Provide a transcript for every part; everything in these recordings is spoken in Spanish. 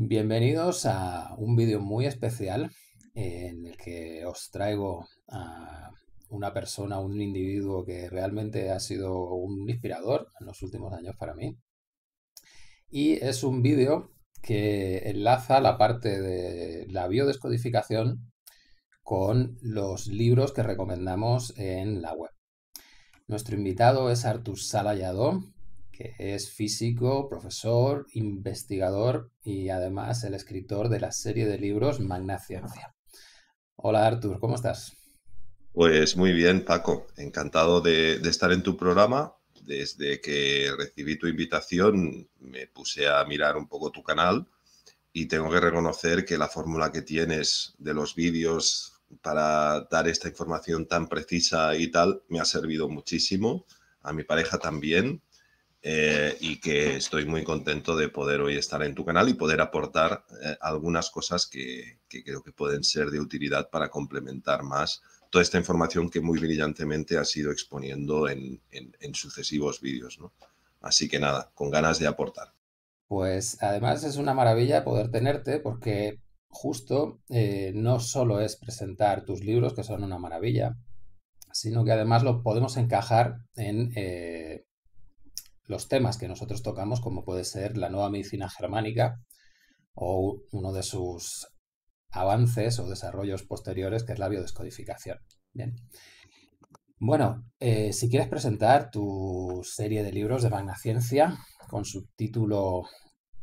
Bienvenidos a un vídeo muy especial en el que os traigo a una persona, un individuo que realmente ha sido un inspirador en los últimos años para mí. Y es un vídeo que enlaza la parte de la biodescodificación con los libros que recomendamos en la web. Nuestro invitado es Artur Salayadó, que es físico, profesor, investigador y además el escritor de la serie de libros Ciencia. Hola Artur, ¿cómo estás? Pues muy bien, Paco. Encantado de estar en tu programa. Desde que recibí tu invitación me puse a mirar un poco tu canal y tengo que reconocer que la fórmula que tienes de los vídeos para dar esta información tan precisa y tal me ha servido muchísimo, a mi pareja también, eh, y que estoy muy contento de poder hoy estar en tu canal y poder aportar eh, algunas cosas que, creo que pueden ser de utilidad para complementar más toda esta información que muy brillantemente has ido exponiendo en, sucesivos vídeos. Así que nada, con ganas de aportar. Pues además es una maravilla poder tenerte porque justo eh, no solo es presentar tus libros, que son una maravilla, sino que además lo podemos encajar en los temas que nosotros tocamos, como puede ser la nueva medicina germánica o uno de sus avances o desarrollos posteriores, que es la biodescodificación. Bien. Bueno, eh, si quieres presentar tu serie de libros de Magna Ciencia con subtítulo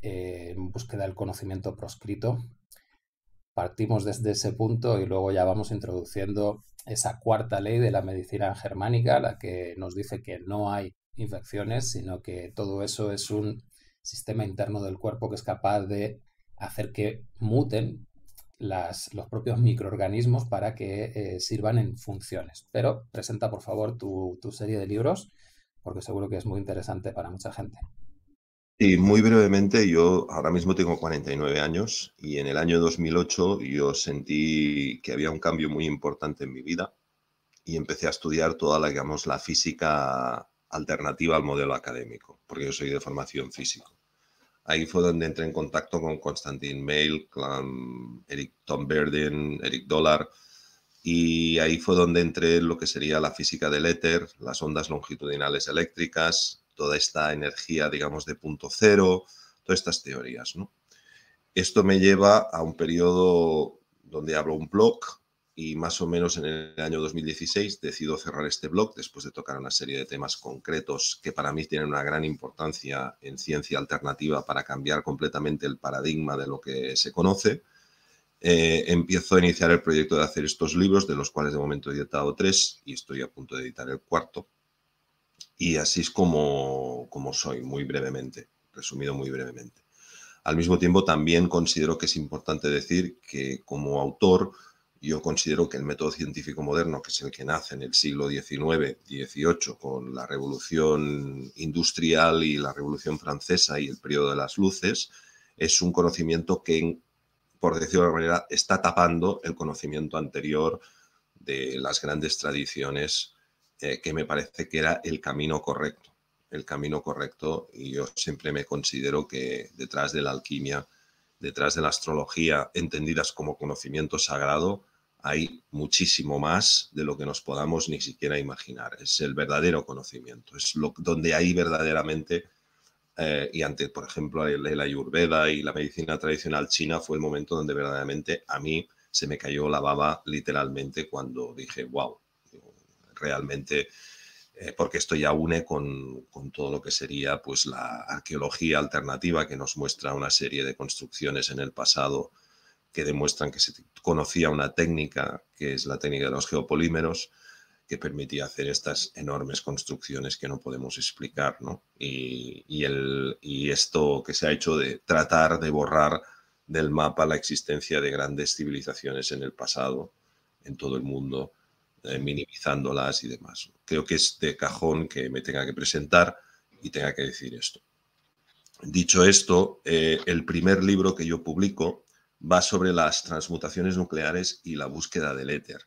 eh, En búsqueda del conocimiento proscrito, partimos desde ese punto y luego ya vamos introduciendo esa cuarta ley de la medicina germánica, la que nos dice que no hay infecciones, sino que todo eso es un sistema interno del cuerpo que es capaz de hacer que muten los propios microorganismos para que eh, sirvan en funciones. Pero presenta, por favor, tu, serie de libros, porque seguro que es muy interesante para mucha gente. Y muy brevemente, yo ahora mismo tengo 49 años y en el año 2008 yo sentí que había un cambio muy importante en mi vida y empecé a estudiar toda la, digamos, la física alternativa al modelo académico, porque yo soy de formación físico. Ahí fue donde entré en contacto con Constantin Mail, Eric Tom Eric Dollar, y ahí fue donde entré en lo que sería la física del éter, las ondas longitudinales eléctricas, toda esta energía, digamos, de punto cero, todas estas teorías. Esto me lleva a un periodo donde hablo un blog y más o menos en el año 2016 decido cerrar este blog después de tocar una serie de temas concretos que para mí tienen una gran importancia en ciencia alternativa para cambiar completamente el paradigma de lo que se conoce. Eh, empiezo a iniciar el proyecto de hacer estos libros, de los cuales de momento he editado tres y estoy a punto de editar el cuarto. Y así es como, como soy, muy brevemente, resumido muy brevemente. Al mismo tiempo, también considero que es importante decir que como autor yo considero que el método científico moderno, que es el que nace en el siglo XIX, XVIII, con la revolución industrial y la revolución francesa y el periodo de las luces, es un conocimiento que, por decirlo de alguna manera, está tapando el conocimiento anterior de las grandes tradiciones, eh, que me parece que era el camino correcto. El camino correcto, y yo siempre me considero que detrás de la alquimia detrás de la astrología, entendidas como conocimiento sagrado, hay muchísimo más de lo que nos podamos ni siquiera imaginar. Es el verdadero conocimiento, es lo, donde hay verdaderamente, eh, y ante, por ejemplo, la ayurveda y la medicina tradicional china, fue el momento donde verdaderamente a mí se me cayó la baba literalmente cuando dije, wow, realmente eh, porque esto ya une con, todo lo que sería pues, la arqueología alternativa que nos muestra una serie de construcciones en el pasado que demuestran que se conocía una técnica, que es la técnica de los geopolímeros, que permitía hacer estas enormes construcciones que no podemos explicar. y esto que se ha hecho de tratar de borrar del mapa la existencia de grandes civilizaciones en el pasado, en todo el mundo, eh, minimizándolas y demás. Creo que es de cajón que me tenga que presentar y tenga que decir esto. Dicho esto, eh, el primer libro que yo publico va sobre las transmutaciones nucleares y la búsqueda del éter.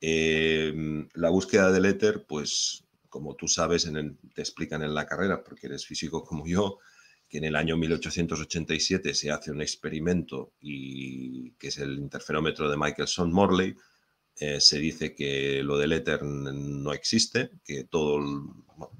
Eh, la búsqueda del éter, pues como tú sabes, te explican en la carrera, porque eres físico como yo, que en el año 1887 se hace un experimento y que es el interferómetro de Michelson-Morley, eh, se dice que lo del éter no existe, que todo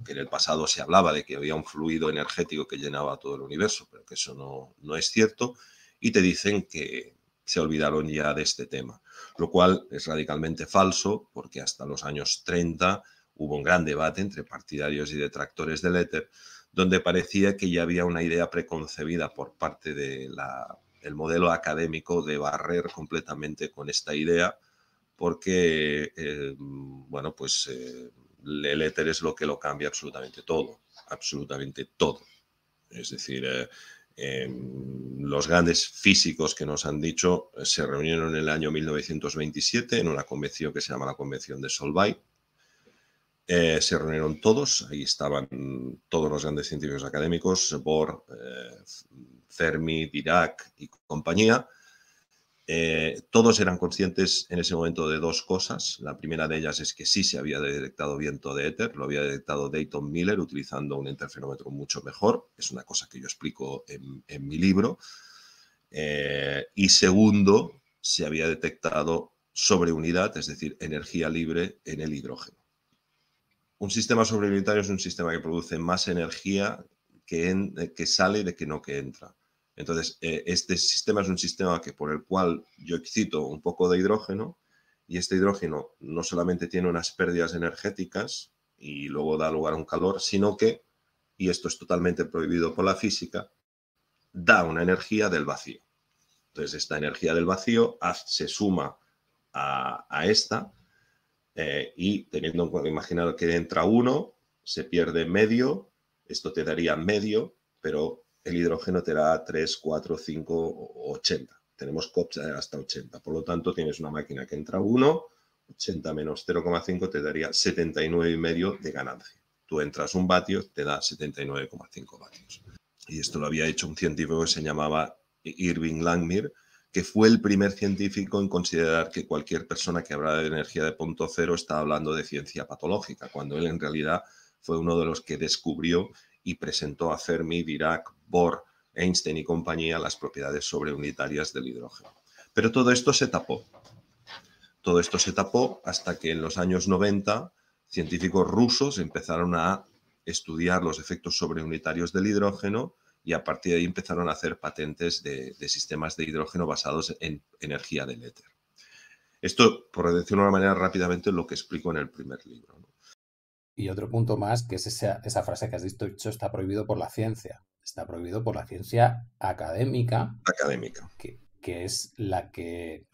en el pasado se hablaba de que había un fluido energético que llenaba todo el universo, pero que eso no, es cierto, y te dicen que se olvidaron ya de este tema, lo cual es radicalmente falso porque hasta los años 30 hubo un gran debate entre partidarios y detractores del éter, donde parecía que ya había una idea preconcebida por parte del modelo académico de barrer completamente con esta idea porque, eh, bueno, pues eh, el éter es lo que lo cambia absolutamente todo, absolutamente todo. Es decir, eh, em, los grandes físicos que nos han dicho se reunieron en el año 1927 en una convención que se llama la Convención de Solvay. se reunieron todos, ahí estaban todos los grandes científicos académicos, Bohr, Fermi, Dirac y compañía, eh, todos eran conscientes en ese momento de dos cosas. La primera de ellas es que sí se había detectado viento de éter, lo había detectado Dayton Miller utilizando un interferómetro mucho mejor, es una cosa que yo explico en, mi libro. Eh, y segundo, se había detectado sobreunidad, es decir, energía libre en el hidrógeno. Un sistema sobreunitario es un sistema que produce más energía que sale de que no que entra. Entonces, eh, este sistema es un sistema que, por el cual yo excito un poco de hidrógeno y este hidrógeno no solamente tiene unas pérdidas energéticas y luego da lugar a un calor, sino que, y esto es totalmente prohibido por la física, da una energía del vacío. Entonces, esta energía del vacío se suma a, esta eh, y teniendo en cuenta, imaginar que entra uno, se pierde medio, esto te daría medio, pero el hidrógeno te da 3, 4, 5, 80. Tenemos COPs hasta 80. Por lo tanto, tienes una máquina que entra 1, 80 menos 0,5 te daría 79,5 de ganancia. Tú entras un vatio, te da 79,5 vatios. Y esto lo había hecho un científico que se llamaba Irving Langmuir, que fue el primer científico en considerar que cualquier persona que habla de energía de punto cero está hablando de ciencia patológica, cuando él en realidad fue uno de los que descubrió y presentó a Fermi, Dirac, Bohr, Einstein y compañía las propiedades sobreunitarias del hidrógeno. Pero todo esto se tapó. Todo esto se tapó hasta que en los años 90 científicos rusos empezaron a estudiar los efectos sobreunitarios del hidrógeno y a partir de ahí empezaron a hacer patentes de, sistemas de hidrógeno basados en energía del éter. Esto, por decirlo de una manera rápidamente, es lo que explico en el primer libro. ¿no? Y otro punto más, que es esa, esa frase que has dicho, está prohibido por la ciencia. Está prohibido por la ciencia académica. Académica. Que, es la que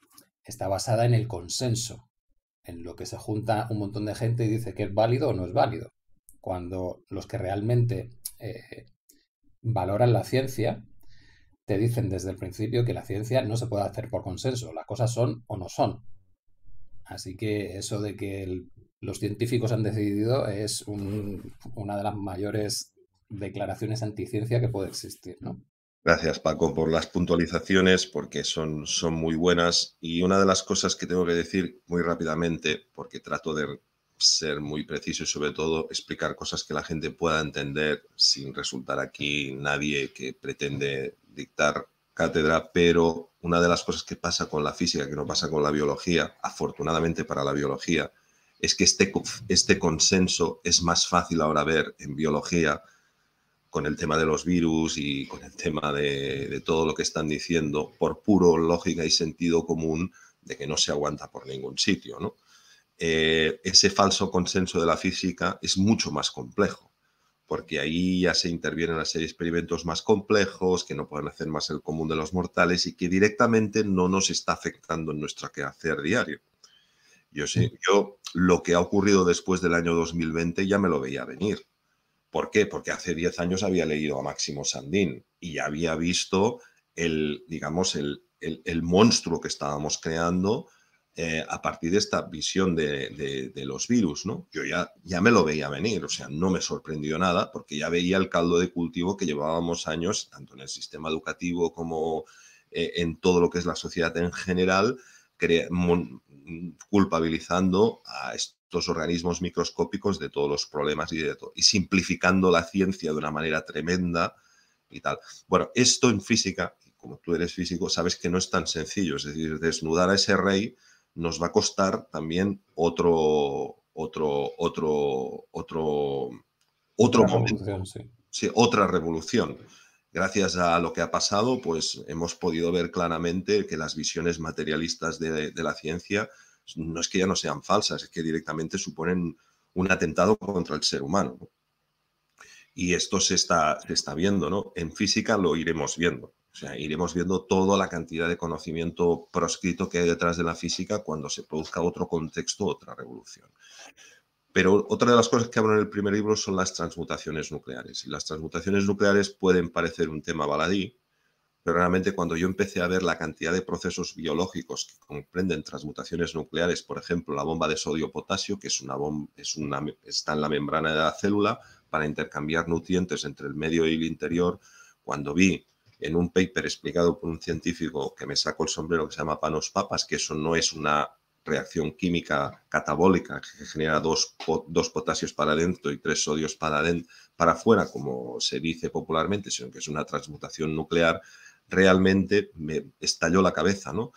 está basada en el consenso, en lo que se junta un montón de gente y dice que es válido o no es válido. Cuando los que realmente eh, valoran la ciencia te dicen desde el principio que la ciencia no se puede hacer por consenso, las cosas son o no son. Así que eso de que el los científicos han decidido es una de las mayores declaraciones anticiencia que puede existir, Gracias, Paco, por las puntualizaciones, porque son, son muy buenas. Y una de las cosas que tengo que decir muy rápidamente, porque trato de ser muy preciso y sobre todo explicar cosas que la gente pueda entender sin resultar aquí nadie que pretende dictar cátedra, pero una de las cosas que pasa con la física, que no pasa con la biología, afortunadamente para la biología, es que este, este consenso es más fácil ahora ver en biología con el tema de los virus y con el tema de, todo lo que están diciendo, por puro lógica y sentido común de que no se aguanta por ningún sitio. Eh, ese falso consenso de la física es mucho más complejo, porque ahí ya se intervienen a ser experimentos más complejos, que no pueden hacer más el común de los mortales y que directamente no nos está afectando en nuestro quehacer diario. Yo sé, yo lo que ha ocurrido después del año 2020 ya me lo veía venir. ¿Por qué? Porque hace 10 años había leído a Máximo Sandín y había visto el, digamos, el, el, monstruo que estábamos creando eh, a partir de esta visión de, de, los virus, ¿no? Yo ya, ya me lo veía venir, o sea, no me sorprendió nada porque ya veía el caldo de cultivo que llevábamos años, tanto en el sistema educativo como eh, en todo lo que es la sociedad en general, culpabilizando a estos organismos microscópicos de todos los problemas y, de todo, y simplificando la ciencia de una manera tremenda y tal. Bueno, esto en física, como tú eres físico, sabes que no es tan sencillo, es decir, desnudar a ese rey nos va a costar también otro, otro, otro, otro, otro Revolución, sí. otra revolución gracias a lo que ha pasado, pues hemos podido ver claramente que las visiones materialistas de, la ciencia no es que ya no sean falsas, es que directamente suponen un atentado contra el ser humano. Y esto se está, se está viendo, ¿no? En física lo iremos viendo. O sea, iremos viendo toda la cantidad de conocimiento proscrito que hay detrás de la física cuando se produzca otro contexto, otra revolución. Pero otra de las cosas que hablo en el primer libro son las transmutaciones nucleares. Y las transmutaciones nucleares pueden parecer un tema baladí, pero realmente cuando yo empecé a ver la cantidad de procesos biológicos que comprenden transmutaciones nucleares, por ejemplo, la bomba de sodio-potasio, que es una bomba, está en la membrana de la célula para intercambiar nutrientes entre el medio y el interior, cuando vi en un paper explicado por un científico que me sacó el sombrero que se llama Panos Papas, que eso no es una reacción química catabólica que genera dos, potasios para adentro y tres sodios para, para afuera, como se dice popularmente, sino que es una transmutación nuclear, realmente me estalló la cabeza, ¿no?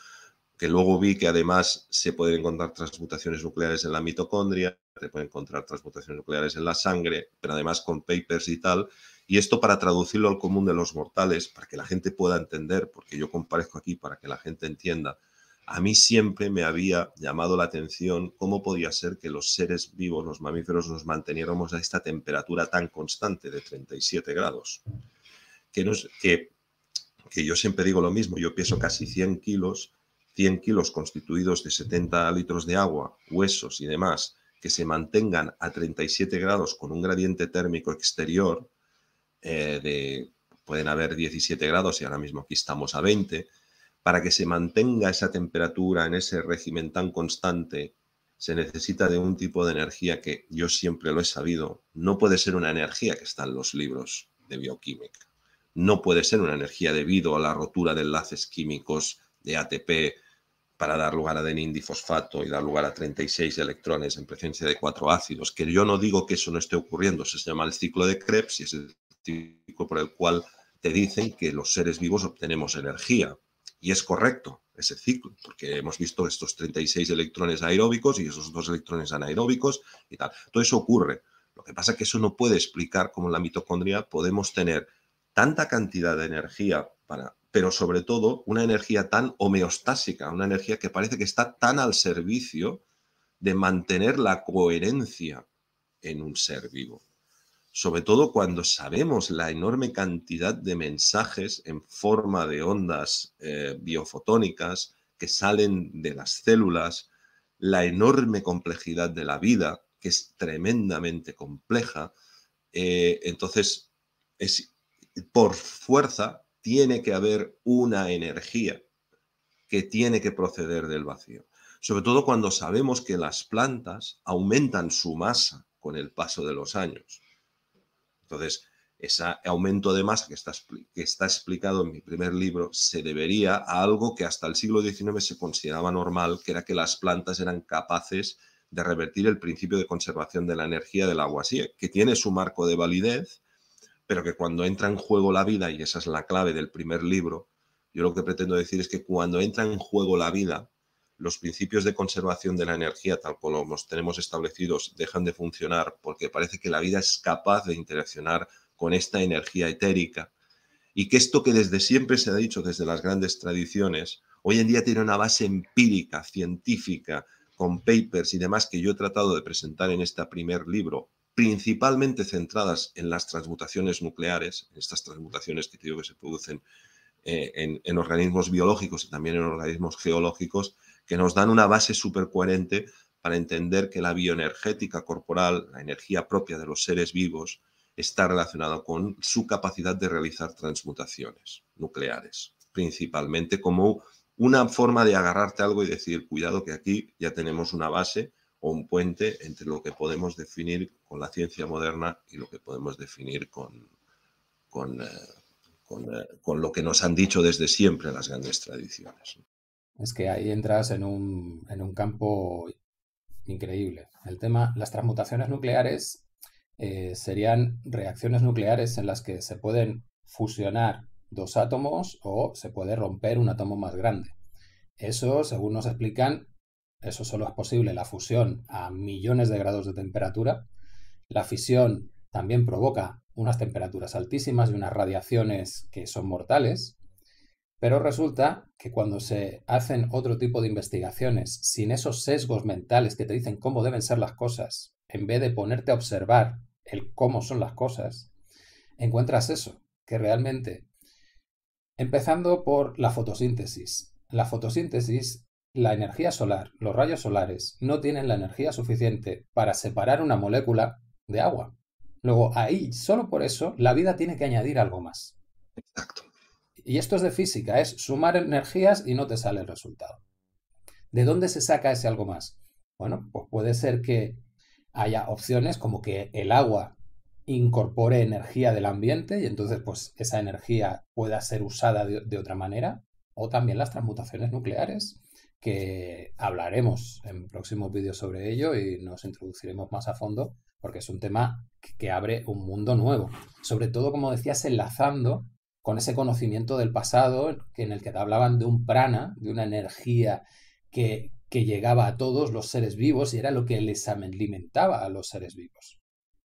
Que luego vi que además se pueden encontrar transmutaciones nucleares en la mitocondria, se pueden encontrar transmutaciones nucleares en la sangre, pero además con papers y tal. Y esto para traducirlo al común de los mortales, para que la gente pueda entender, porque yo comparezco aquí para que la gente entienda a mí siempre me había llamado la atención cómo podía ser que los seres vivos, los mamíferos, nos manteniéramos a esta temperatura tan constante de 37 grados. Que, que, yo siempre digo lo mismo, yo pienso casi 100 kilos, 100 kilos constituidos de 70 litros de agua, huesos y demás, que se mantengan a 37 grados con un gradiente térmico exterior eh, de, pueden haber 17 grados y ahora mismo aquí estamos a 20 para que se mantenga esa temperatura en ese régimen tan constante, se necesita de un tipo de energía que yo siempre lo he sabido. No puede ser una energía que está en los libros de bioquímica. No puede ser una energía debido a la rotura de enlaces químicos de ATP para dar lugar a difosfato y dar lugar a 36 electrones en presencia de cuatro ácidos. Que yo no digo que eso no esté ocurriendo. se llama el ciclo de Krebs y es el ciclo por el cual te dicen que los seres vivos obtenemos energía y es correcto ese ciclo, porque hemos visto estos 36 electrones aeróbicos y esos dos electrones anaeróbicos y tal. Todo eso ocurre. Lo que pasa es que eso no puede explicar cómo en la mitocondria podemos tener tanta cantidad de energía para, pero sobre todo una energía tan homeostásica, una energía que parece que está tan al servicio de mantener la coherencia en un ser vivo sobre todo cuando sabemos la enorme cantidad de mensajes en forma de ondas eh, biofotónicas que salen de las células, la enorme complejidad de la vida, que es tremendamente compleja, eh, entonces es, por fuerza tiene que haber una energía que tiene que proceder del vacío. Sobre todo cuando sabemos que las plantas aumentan su masa con el paso de los años. Entonces, ese aumento de masa que está, que está explicado en mi primer libro se debería a algo que hasta el siglo XIX se consideraba normal, que era que las plantas eran capaces de revertir el principio de conservación de la energía del agua, sí, que tiene su marco de validez, pero que cuando entra en juego la vida, y esa es la clave del primer libro, yo lo que pretendo decir es que cuando entra en juego la vida, los principios de conservación de la energía, tal como los tenemos establecidos, dejan de funcionar porque parece que la vida es capaz de interaccionar con esta energía etérica y que esto que desde siempre se ha dicho desde las grandes tradiciones, hoy en día tiene una base empírica, científica, con papers y demás que yo he tratado de presentar en este primer libro, principalmente centradas en las transmutaciones nucleares, estas transmutaciones que que se producen eh, en organismos biológicos y también en organismos geológicos, que nos dan una base súper coherente para entender que la bioenergética corporal, la energía propia de los seres vivos, está relacionada con su capacidad de realizar transmutaciones nucleares, principalmente como una forma de agarrarte algo y decir, cuidado que aquí ya tenemos una base o un puente entre lo que podemos definir con la ciencia moderna y lo que podemos definir con, con, eh, con, eh, con lo que nos han dicho desde siempre las grandes tradiciones es que ahí entras en un, campo increíble. El tema, las transmutaciones nucleares eh, serían reacciones nucleares en las que se pueden fusionar dos átomos o se puede romper un átomo más grande. Eso, según nos explican, eso solo es posible la fusión a millones de grados de temperatura. La fisión también provoca unas temperaturas altísimas y unas radiaciones que son mortales. Pero resulta que cuando se hacen otro tipo de investigaciones sin esos sesgos mentales que te dicen cómo deben ser las cosas, en vez de ponerte a observar el cómo son las cosas, encuentras eso, que realmente, empezando por la fotosíntesis, la fotosíntesis, la energía solar, los rayos solares, no tienen la energía suficiente para separar una molécula de agua. Luego, ahí, solo por eso, la vida tiene que añadir algo más. Exacto. Y esto es de física, es sumar energías y no te sale el resultado. ¿De dónde se saca ese algo más? Bueno, pues puede ser que haya opciones como que el agua incorpore energía del ambiente y entonces pues esa energía pueda ser usada de, otra manera o también las transmutaciones nucleares que hablaremos en próximos vídeos sobre ello y nos introduciremos más a fondo porque es un tema que abre un mundo nuevo sobre todo como decías enlazando con ese conocimiento del pasado en el que hablaban de un prana, de una energía que, que llegaba a todos los seres vivos y era lo que les alimentaba a los seres vivos.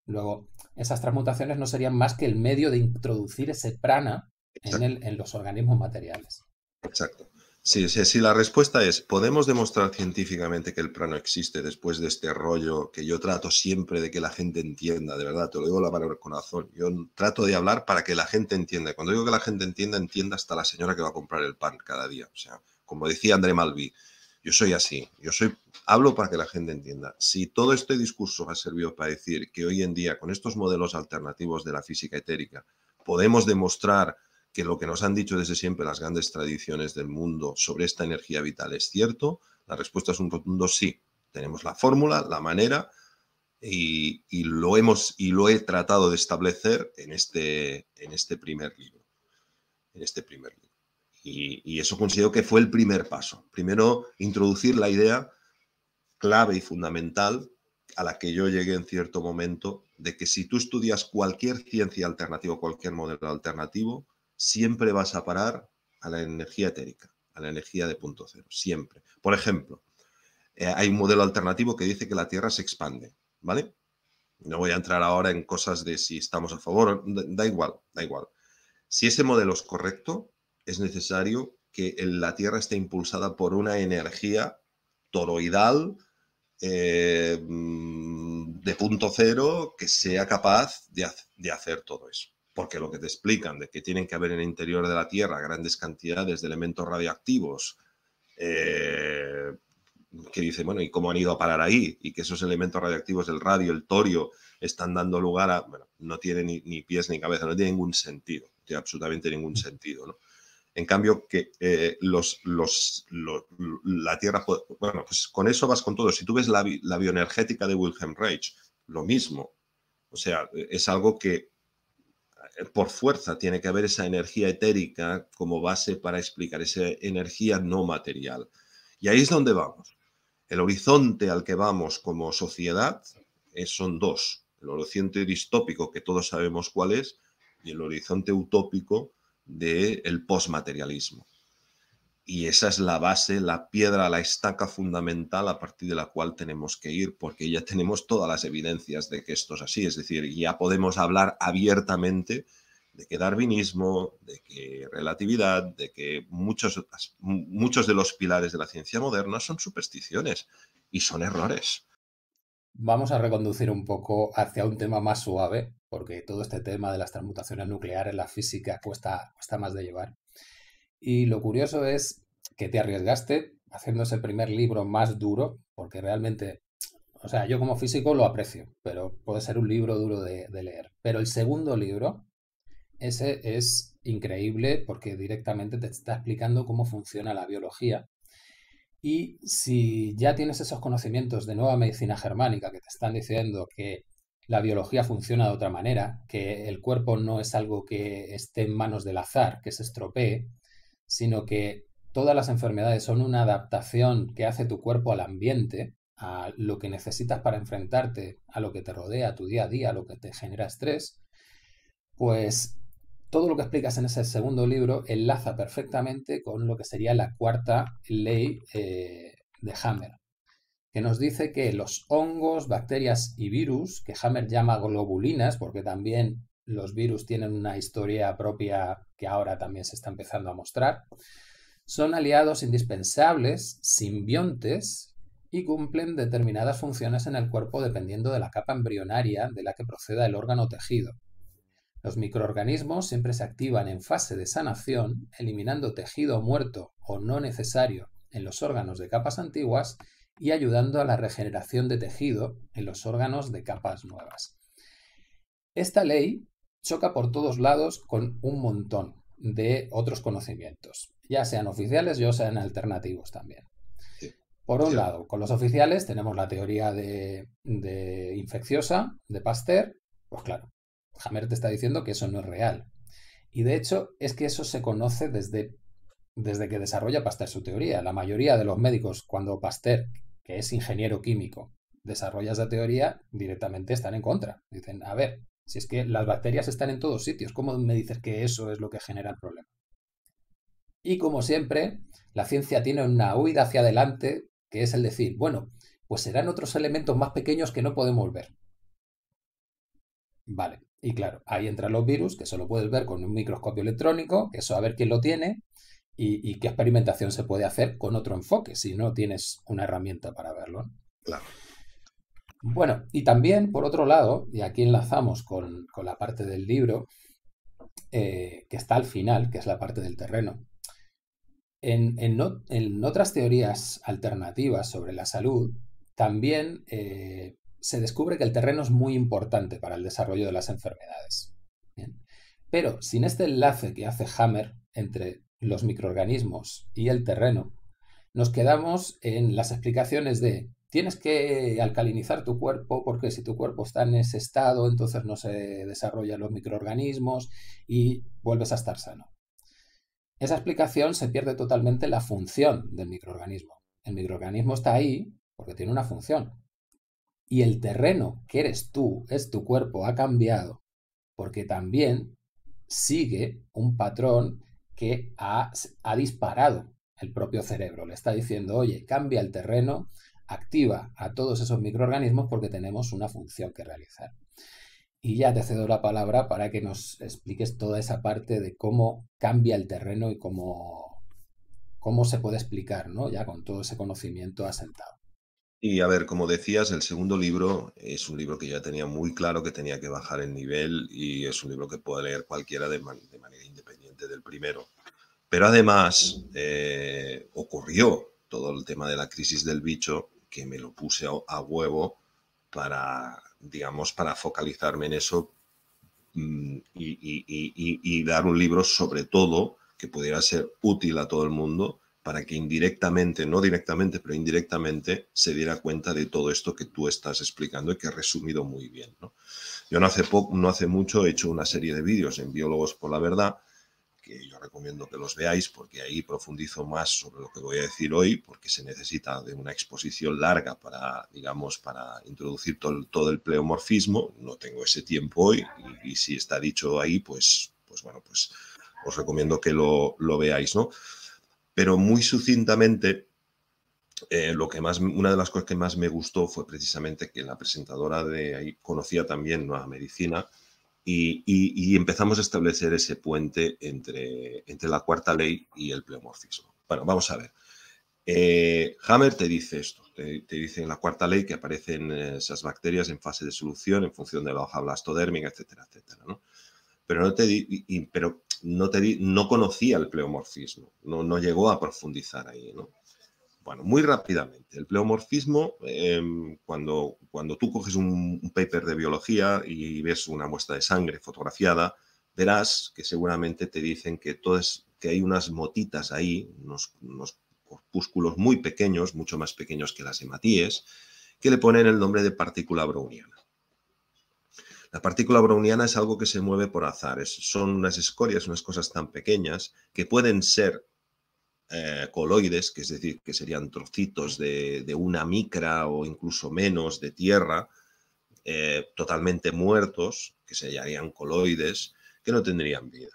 Luego, esas transmutaciones no serían más que el medio de introducir ese prana en, el, en, los organismos materiales. Exacto. Sí, sí, sí, la respuesta es, ¿podemos demostrar científicamente que el plano existe después de este rollo que yo trato siempre de que la gente entienda? De verdad, te lo digo la mano con corazón. Yo trato de hablar para que la gente entienda. Cuando digo que la gente entienda, entienda hasta la señora que va a comprar el pan cada día. O sea, como decía André Malvi, yo soy así, yo soy, hablo para que la gente entienda. Si todo este discurso ha servido para decir que hoy en día, con estos modelos alternativos de la física etérica, podemos demostrar que lo que nos han dicho desde siempre las grandes tradiciones del mundo sobre esta energía vital es cierto? La respuesta es un rotundo sí. Tenemos la fórmula, la manera, y, y, lo hemos y lo he tratado de establecer en este, en este primer libro. En este primer libro. Y, y, eso considero que fue el primer paso. Primero, introducir la idea clave y fundamental a la que yo llegué en cierto momento, de que si tú estudias cualquier ciencia alternativa, cualquier modelo alternativo, siempre vas a parar a la energía etérica, a la energía de punto cero, siempre. Por ejemplo, eh, hay un modelo alternativo que dice que la Tierra se expande, ¿vale? No voy a entrar ahora en cosas de si estamos a favor, da igual, da igual. Si ese modelo es correcto, es necesario que la Tierra esté impulsada por una energía toroidal eh, mm, de punto cero que sea capaz de hacer todo eso porque lo que te explican de que tienen que haber en el interior de la Tierra grandes cantidades de elementos radioactivos, eh, que dice, bueno, ¿y cómo han ido a parar ahí? Y que esos elementos radioactivos el radio, el torio, están dando lugar a, bueno, no tiene ni, pies ni cabeza, no tiene ningún sentido, tiene absolutamente ningún sentido, En cambio, que eh, los, los, la Tierra, bueno, pues con eso vas con todo. Si tú ves la, la bioenergética de Wilhelm Reich, lo mismo. O sea, es algo que por fuerza tiene que haber esa energía etérica como base para explicar esa energía no material. Y ahí es donde vamos. El horizonte al que vamos como sociedad son dos. El horizonte distópico, que todos sabemos cuál es, y el horizonte utópico del posmaterialismo. postmaterialismo. Y esa es la base, la piedra, la estaca fundamental a partir de la cual tenemos que ir, porque ya tenemos todas las evidencias de que esto es así. Es decir, ya podemos hablar abiertamente de que darwinismo, de que relatividad, de que muchos, muchos de los pilares de la ciencia moderna son supersticiones y son errores. Vamos a reconducir un poco hacia un tema más suave, porque todo este tema de las transmutaciones nucleares, la física, cuesta, cuesta más de llevar. Y lo curioso es que te arriesgaste haciendo ese primer libro más duro, porque realmente, o sea, yo como físico lo aprecio, pero puede ser un libro duro de, de leer. Pero el segundo libro, ese es increíble porque directamente te está explicando cómo funciona la biología. Y si ya tienes esos conocimientos de nueva medicina germánica que te están diciendo que la biología funciona de otra manera, que el cuerpo no es algo que esté en manos del azar, que se estropee, sino que todas las enfermedades son una adaptación que hace tu cuerpo al ambiente, a lo que necesitas para enfrentarte, a lo que te rodea, a tu día a día, a lo que te genera estrés, pues todo lo que explicas en ese segundo libro enlaza perfectamente con lo que sería la cuarta ley eh, de Hammer, que nos dice que los hongos, bacterias y virus, que Hammer llama globulinas, porque también los virus tienen una historia propia que ahora también se está empezando a mostrar, son aliados indispensables, simbiontes, y cumplen determinadas funciones en el cuerpo dependiendo de la capa embrionaria de la que proceda el órgano tejido. Los microorganismos siempre se activan en fase de sanación, eliminando tejido muerto o no necesario en los órganos de capas antiguas y ayudando a la regeneración de tejido en los órganos de capas nuevas. Esta ley choca por todos lados con un montón de otros conocimientos, ya sean oficiales o sean alternativos también. Por un lado, con los oficiales tenemos la teoría de, infecciosa de Pasteur, pues claro, Hammer te está diciendo que eso no es real. Y de hecho es que eso se conoce desde, desde que desarrolla Pasteur su teoría. La mayoría de los médicos, cuando Pasteur, que es ingeniero químico, desarrolla esa teoría, directamente están en contra. Dicen, a ver, si es que las bacterias están en todos sitios, ¿cómo me dices que eso es lo que genera el problema? Y como siempre, la ciencia tiene una huida hacia adelante, que es el decir, bueno, pues serán otros elementos más pequeños que no podemos ver. Vale, y claro, ahí entran los virus, que solo puedes ver con un microscopio electrónico, que eso a ver quién lo tiene y, y qué experimentación se puede hacer con otro enfoque, si no tienes una herramienta para verlo. Claro. Bueno, y también, por otro lado, y aquí enlazamos con, la parte del libro, eh, que está al final, que es la parte del terreno. En, otras teorías alternativas sobre la salud, también eh, se descubre que el terreno es muy importante para el desarrollo de las enfermedades. Pero sin este enlace que hace Hammer entre los microorganismos y el terreno, nos quedamos en las explicaciones de Tienes que alcalinizar tu cuerpo porque si tu cuerpo está en ese estado, entonces no se desarrollan los microorganismos y vuelves a estar sano. Esa explicación se pierde totalmente la función del microorganismo. El microorganismo está ahí porque tiene una función. Y el terreno que eres tú, es tu cuerpo, ha cambiado porque también sigue un patrón que ha, disparado el propio cerebro. Le está diciendo, oye, cambia el terreno, activa a todos esos microorganismos porque tenemos una función que realizar. Y ya te cedo la palabra para que nos expliques toda esa parte de cómo cambia el terreno y cómo, cómo se puede explicar, ¿no? Ya con todo ese conocimiento asentado. Y a ver, como decías, el segundo libro es un libro que ya tenía muy claro que tenía que bajar el nivel y es un libro que puede leer cualquiera de, manera independiente del primero. Pero además eh, ocurrió todo el tema de la crisis del bicho que me lo puse a huevo para, digamos, para focalizarme en eso mm, y, dar un libro sobre todo que pudiera ser útil a todo el mundo para que indirectamente, no directamente, pero indirectamente se diera cuenta de todo esto que tú estás explicando y que he resumido muy bien. Yo no hace, poco, no hace mucho he hecho una serie de vídeos en Biólogos por la Verdad que yo recomiendo que los veáis porque ahí profundizo más sobre lo que voy a decir hoy, porque se necesita de una exposición larga para, digamos, para introducir todo, el pleomorfismo. No tengo ese tiempo hoy y, si está dicho ahí, pues, pues bueno, pues os recomiendo que lo, veáis, ¿no? Pero muy sucintamente, eh, lo que más, una de las cosas que más me gustó fue precisamente que la presentadora de ahí conocía también Nueva Medicina, y, empezamos a establecer ese puente entre, entre la cuarta ley y el pleomorfismo. Bueno, vamos a ver. Eh, Hammer te dice esto, te, dice en la cuarta ley que aparecen eh, esas bacterias en fase de solución en función de la hoja blastodérmica, etcétera, etcétera. Pero, no te, pero no, te, no conocía el pleomorfismo, no, no llegó a profundizar ahí. ¿no? Bueno, muy rápidamente, el pleomorfismo, em, cuando, cuando tú coges un, paper de biología y ves una muestra de sangre fotografiada, verás que seguramente te dicen que, que hay unas motitas ahí, unos, unos corpúsculos muy pequeños, mucho más pequeños que las hematíes, que le ponen el nombre de partícula browniana. La partícula browniana es algo que se mueve por azar, son unas escorias, unas cosas tan pequeñas que pueden ser eh, coloides, que es decir, que serían trocitos de, una micra o incluso menos de tierra, eh, totalmente muertos, que se hallarían coloides, que no tendrían vida.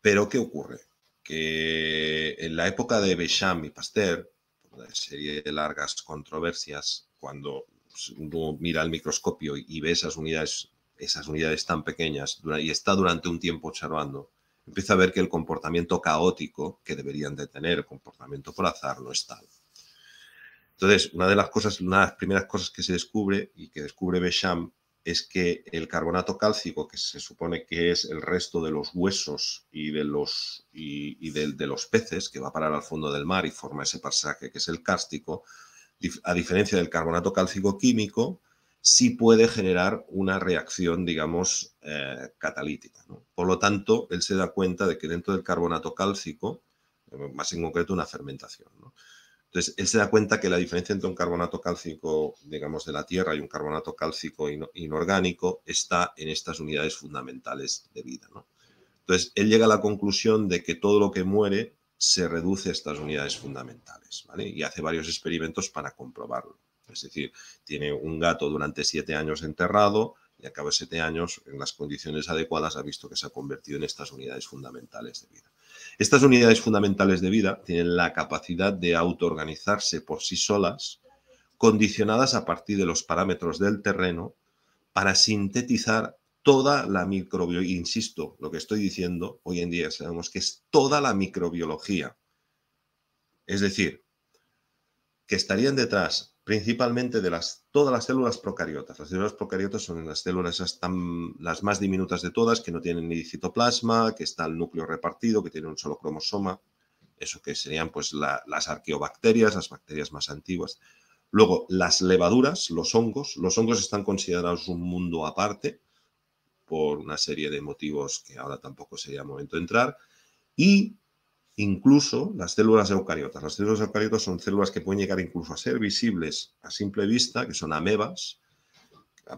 Pero, ¿qué ocurre? Que en la época de Becham y Pasteur, una serie de largas controversias, cuando uno mira el microscopio y ve esas unidades, esas unidades tan pequeñas y está durante un tiempo observando, empieza a ver que el comportamiento caótico que deberían de tener, el comportamiento por azar, no es tal. Entonces, una de las cosas, una de las primeras cosas que se descubre y que descubre Besham es que el carbonato cálcico, que se supone que es el resto de los huesos y de los, y, de, de los peces que va a parar al fondo del mar y forma ese pasaje que es el cástico, a diferencia del carbonato cálcico químico, sí puede generar una reacción, digamos, eh, catalítica. Por lo tanto, él se da cuenta de que dentro del carbonato cálcico, eh, más en concreto una fermentación, Entonces, él se da cuenta que la diferencia entre un carbonato cálcico, digamos, de la tierra y un carbonato cálcico inorgánico está en estas unidades fundamentales de vida. Entonces, él llega a la conclusión de que todo lo que muere se reduce a estas unidades fundamentales, Y hace varios experimentos para comprobarlo. Es decir, tiene un gato durante siete años enterrado y a cabo de siete años, en las condiciones adecuadas, ha visto que se ha convertido en estas unidades fundamentales de vida. Estas unidades fundamentales de vida tienen la capacidad de autoorganizarse por sí solas, condicionadas a partir de los parámetros del terreno, para sintetizar toda la microbiología. Insisto, lo que estoy diciendo hoy en día sabemos que es toda la microbiología. Es decir, que estarían detrás principalmente de las, todas las células procariotas. Las células procariotas son las células las más diminutas de todas, que no tienen ni citoplasma, que está el núcleo repartido, que tiene un solo cromosoma, eso que serían pues las arqueobacterias, las bacterias más antiguas. Luego, las levaduras, los hongos. Los hongos están considerados un mundo aparte por una serie de motivos que ahora tampoco sería momento de entrar. Y incluso las células eucariotas. Las células eucariotas son células que pueden llegar incluso a ser visibles a simple vista, que son amebas,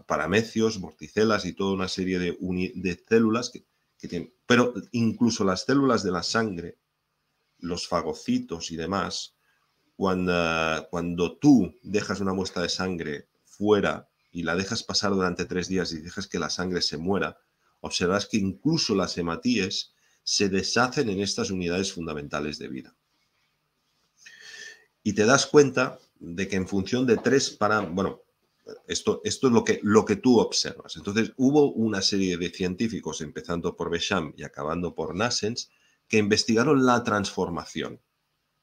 paramecios, morticelas y toda una serie de, células que, tienen. Pero incluso las células de la sangre, los fagocitos y demás, cuando, ah, cuando tú dejas una muestra de sangre fuera y la dejas pasar durante tres días y dejas que la sangre se muera, observarás que incluso las hematíes se deshacen en estas unidades fundamentales de vida. Y te das cuenta de que en función de tres para, bueno, esto, esto es lo que, lo que tú observas. Entonces, hubo una serie de científicos, empezando por Becham y acabando por Nassens, que investigaron la transformación.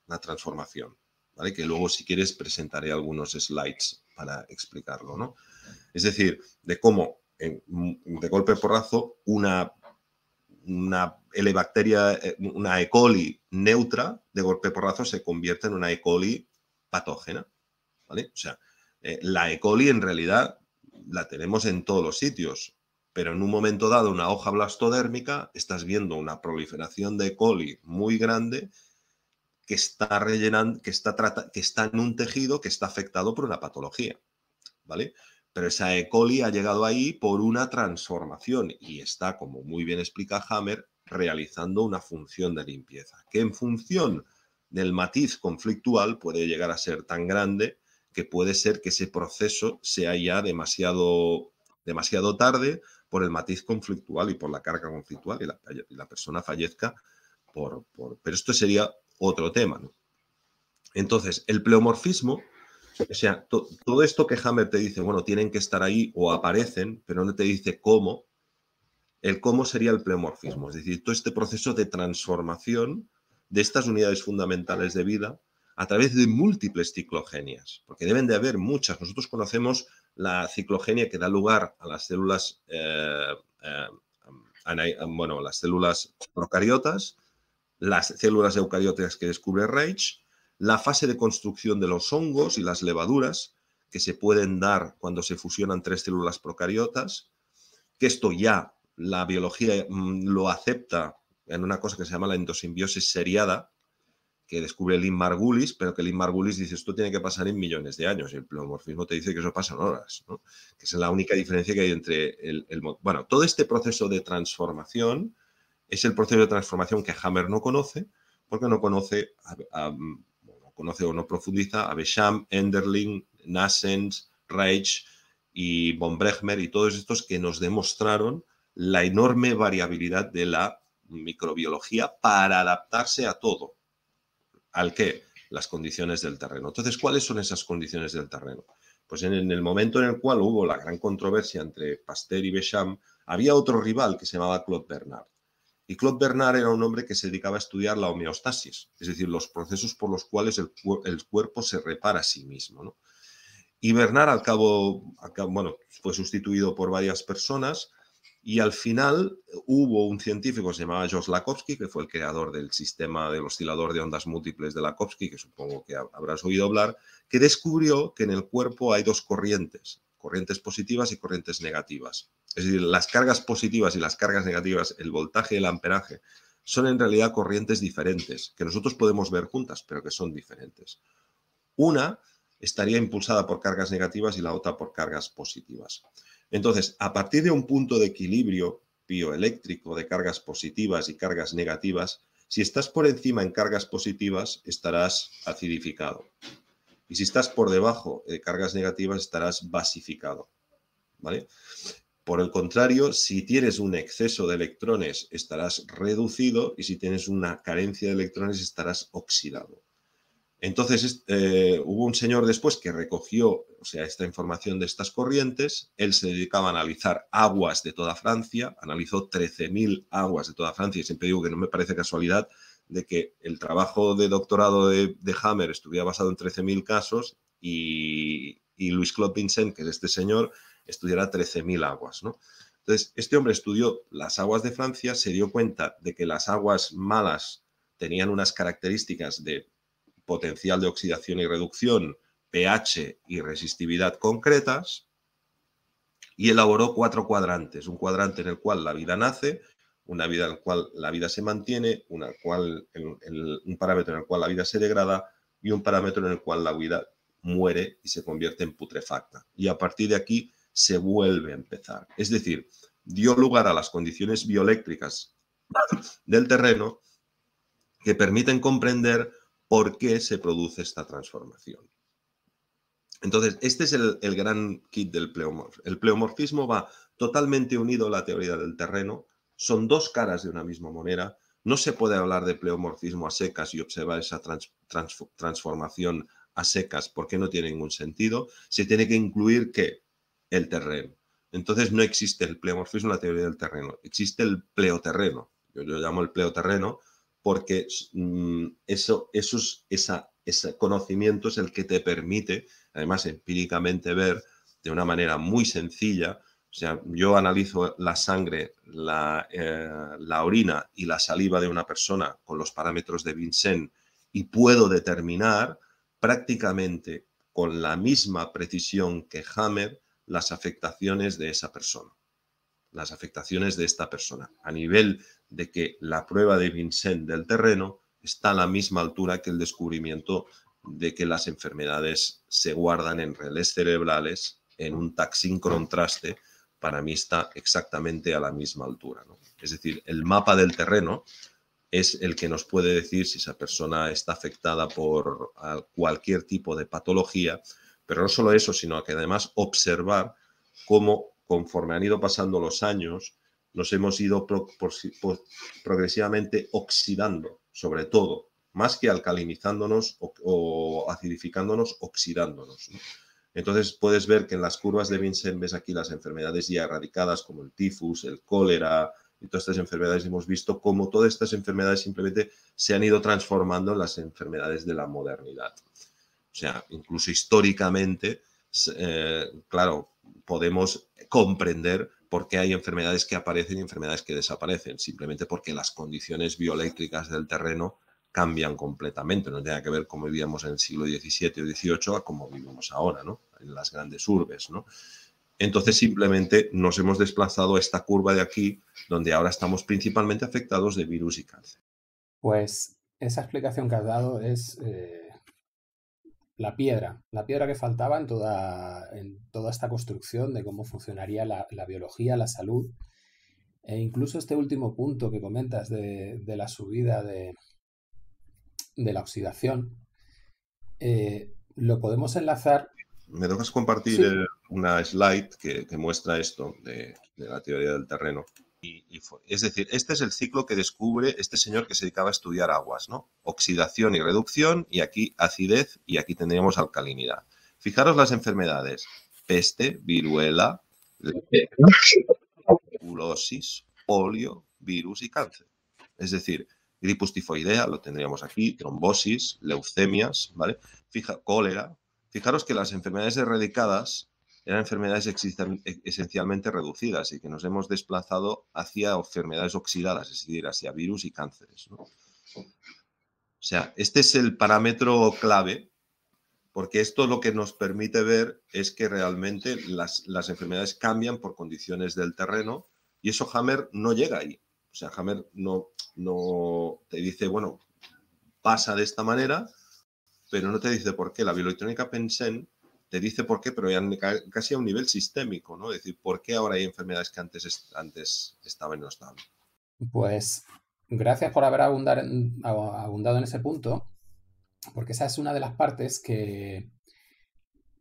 La transformación, ¿vale? Que luego, si quieres, presentaré algunos slides para explicarlo, ¿no? Es decir, de cómo, de golpe porrazo, una, una bacteria eh, una E. coli neutra, de golpe porrazo se convierte en una E. coli patógena. ¿Vale? O sea, eh, la E. coli en realidad la tenemos en todos los sitios, pero en un momento dado, una hoja blastodérmica, estás viendo una proliferación de E. coli muy grande que está rellenando, que está, que está en un tejido que está afectado por una patología. ¿Vale? Pero esa E. coli ha llegado ahí por una transformación y está, como muy bien explica Hammer, realizando una función de limpieza, que en función del matiz conflictual puede llegar a ser tan grande que puede ser que ese proceso sea ya demasiado, demasiado tarde por el matiz conflictual y por la carga conflictual y la, persona fallezca por, Pero esto sería otro tema. Entonces, el pleomorfismo, o sea, todo esto que Hammer te dice, bueno, tienen que estar ahí o aparecen, pero no te dice cómo, el cómo sería el pleomorfismo, es decir, todo este proceso de transformación de estas unidades fundamentales de vida a través de múltiples ciclogenias, porque deben de haber muchas. Nosotros conocemos la ciclogenia que da lugar a las células, eh, eh, bueno, las células procariotas, las células eucariotas que descubre Reich, la fase de construcción de los hongos y las levaduras que se pueden dar cuando se fusionan tres células procariotas, que esto ya la biología mm, lo acepta en una cosa que se llama la endosimbiosis seriada, que descubre Lynn Margulis, pero que Lynn Margulis dice esto tiene que pasar en millones de años y el pleomorfismo te dice que eso pasa en horas, que es la única diferencia que hay entre el, Bueno, todo este proceso de transformación es el proceso de transformación que Hammer no conoce porque no conoce, no conoce o no profundiza a Besham, Enderling, Nassens, Reich y von Brechmer y todos estos que nos demostraron la enorme variabilidad de la microbiología para adaptarse a todo. ¿Al qué? Las condiciones del terreno. Entonces, ¿cuáles son esas condiciones del terreno? Pues en el momento en el cual hubo la gran controversia entre Pasteur y Becham, había otro rival que se llamaba Claude Bernard. Y Claude Bernard era un hombre que se dedicaba a estudiar la homeostasis, es decir, los procesos por los cuales el, cuerpo se repara a sí mismo. Y Bernard, al cabo, bueno, fue sustituido por varias personas, y al final eh, hubo un científico que se llamaba Josh Lakowski, que fue el creador del sistema del oscilador de ondas múltiples de Lakowski, que supongo que habrás oído hablar, que descubrió que en el cuerpo hay dos corrientes, corrientes positivas y corrientes negativas. Es decir, las cargas positivas y las cargas negativas, el voltaje y el amperaje, son en realidad corrientes diferentes, que nosotros podemos ver juntas, pero que son diferentes. Una estaría impulsada por cargas negativas y la otra por cargas positivas. Entonces, a partir de un punto de equilibrio bioeléctrico de cargas positivas y cargas negativas, si estás por encima en cargas positivas, estarás acidificado. Y si estás por debajo de cargas negativas, estarás basificado. ¿Vale? Por el contrario, si tienes un exceso de electrones, estarás reducido y si tienes una carencia de electrones, estarás oxidado. Entonces, eh, hubo un señor después que recogió o sea, esta información de estas corrientes, él se dedicaba a analizar aguas de toda Francia, analizó 13.000 aguas de toda Francia, y siempre digo que no me parece casualidad de que el trabajo de doctorado de, Hammer estuviera basado en 13.000 casos y, Luis Claude Vincent, que es este señor, estudiara 13.000 aguas, Entonces, este hombre estudió las aguas de Francia, se dio cuenta de que las aguas malas tenían unas características de potencial de oxidación y reducción, pH y resistividad concretas, y elaboró cuatro cuadrantes, un cuadrante en el cual la vida nace, una vida en el cual la vida se mantiene, un parámetro en el cual la vida se degrada y un parámetro en el cual la vida muere y se convierte en putrefacta. Y a partir de aquí se vuelve a empezar. Es decir, dio lugar a las condiciones bioeléctricas del terreno que permiten comprender por qué se produce esta transformación. Entonces, este es el, gran kit del pleomorfismo. El pleomorfismo va totalmente unido a la teoría del terreno, son dos caras de una misma moneda, no se puede hablar de pleomorfismo a secas y observar esa transformación a secas porque no tiene ningún sentido, se tiene que incluir que el terreno. Entonces no existe el pleomorfismo en la teoría del terreno, existe el pleoterreno. Yo lo llamo el pleoterreno porque mm, eso, esa, ese conocimiento es el que te permite, además empíricamente, ver de una manera muy sencilla. O sea, yo analizo la sangre, la, eh, la orina y la saliva de una persona con los parámetros de Vincent y puedo determinar prácticamente con la misma precisión que Hammer las afectaciones de esa persona, las afectaciones de esta persona. A nivel de que la prueba de Vincent del terreno está a la misma altura que el descubrimiento de que las enfermedades se guardan en relés cerebrales en un taxín contraste, para mí está exactamente a la misma altura. Es decir, el mapa del terreno es el que nos puede decir si esa persona está afectada por cualquier tipo de patología, pero no solo eso, sino que además observar cómo conforme han ido pasando los años, nos hemos ido pues, progresivamente oxidando, sobre todo, más que alcalinizándonos o, acidificándonos, oxidándonos. Entonces puedes ver que en las curvas de Vincent ves aquí las enfermedades ya erradicadas como el tifus, el cólera y todas estas enfermedades. Hemos visto cómo todas estas enfermedades simplemente se han ido transformando en las enfermedades de la modernidad. O sea, incluso históricamente, eh, claro, podemos comprender porque hay enfermedades que aparecen y enfermedades que desaparecen, simplemente porque las condiciones bioeléctricas del terreno cambian completamente. No tiene que ver cómo vivíamos en el siglo XVII o XVIII a cómo vivimos ahora, ¿no? En las grandes urbes, ¿no? Entonces simplemente nos hemos desplazado a esta curva de aquí, donde ahora estamos principalmente afectados de virus y cáncer. Pues esa explicación que has dado es eh, la piedra, la piedra que faltaba en toda, en toda esta construcción de cómo funcionaría la, biología, la salud, e incluso este último punto que comentas de, de la subida de, de la oxidación, eh, lo podemos enlazar. Me dejas compartir eh, una slide que, muestra esto de, la teoría del terreno. Es decir, este es el ciclo que descubre este señor que se dedicaba a estudiar aguas, ¿no? Oxidación y reducción, y aquí acidez, y aquí tendríamos alcalinidad. Fijaros las enfermedades: peste, viruela, tuberculosis, polio, virus y cáncer. Es decir, gripustifoidea, tifoidea, lo tendríamos aquí, trombosis, leucemias, ¿vale? Fija, cólera. Fijaros que las enfermedades erradicadas eran enfermedades e, esencialmente reducidas y que nos hemos desplazado hacia enfermedades oxidadas, es decir, hacia virus y cánceres. O sea, este es el parámetro clave, porque esto lo que nos permite ver es que realmente las, enfermedades cambian por condiciones del terreno y eso Hammer no llega ahí. O sea, Hammer no, no te dice, bueno, pasa de esta manera, pero no te dice por qué. La bioelectrónica Pensen te dice por qué, pero ya casi a un nivel sistémico, ¿no? Es decir, ¿por qué ahora hay enfermedades que antes, antes estaban y no estaban? Pues gracias por haber abundado en ese punto, porque esa es una de las partes que,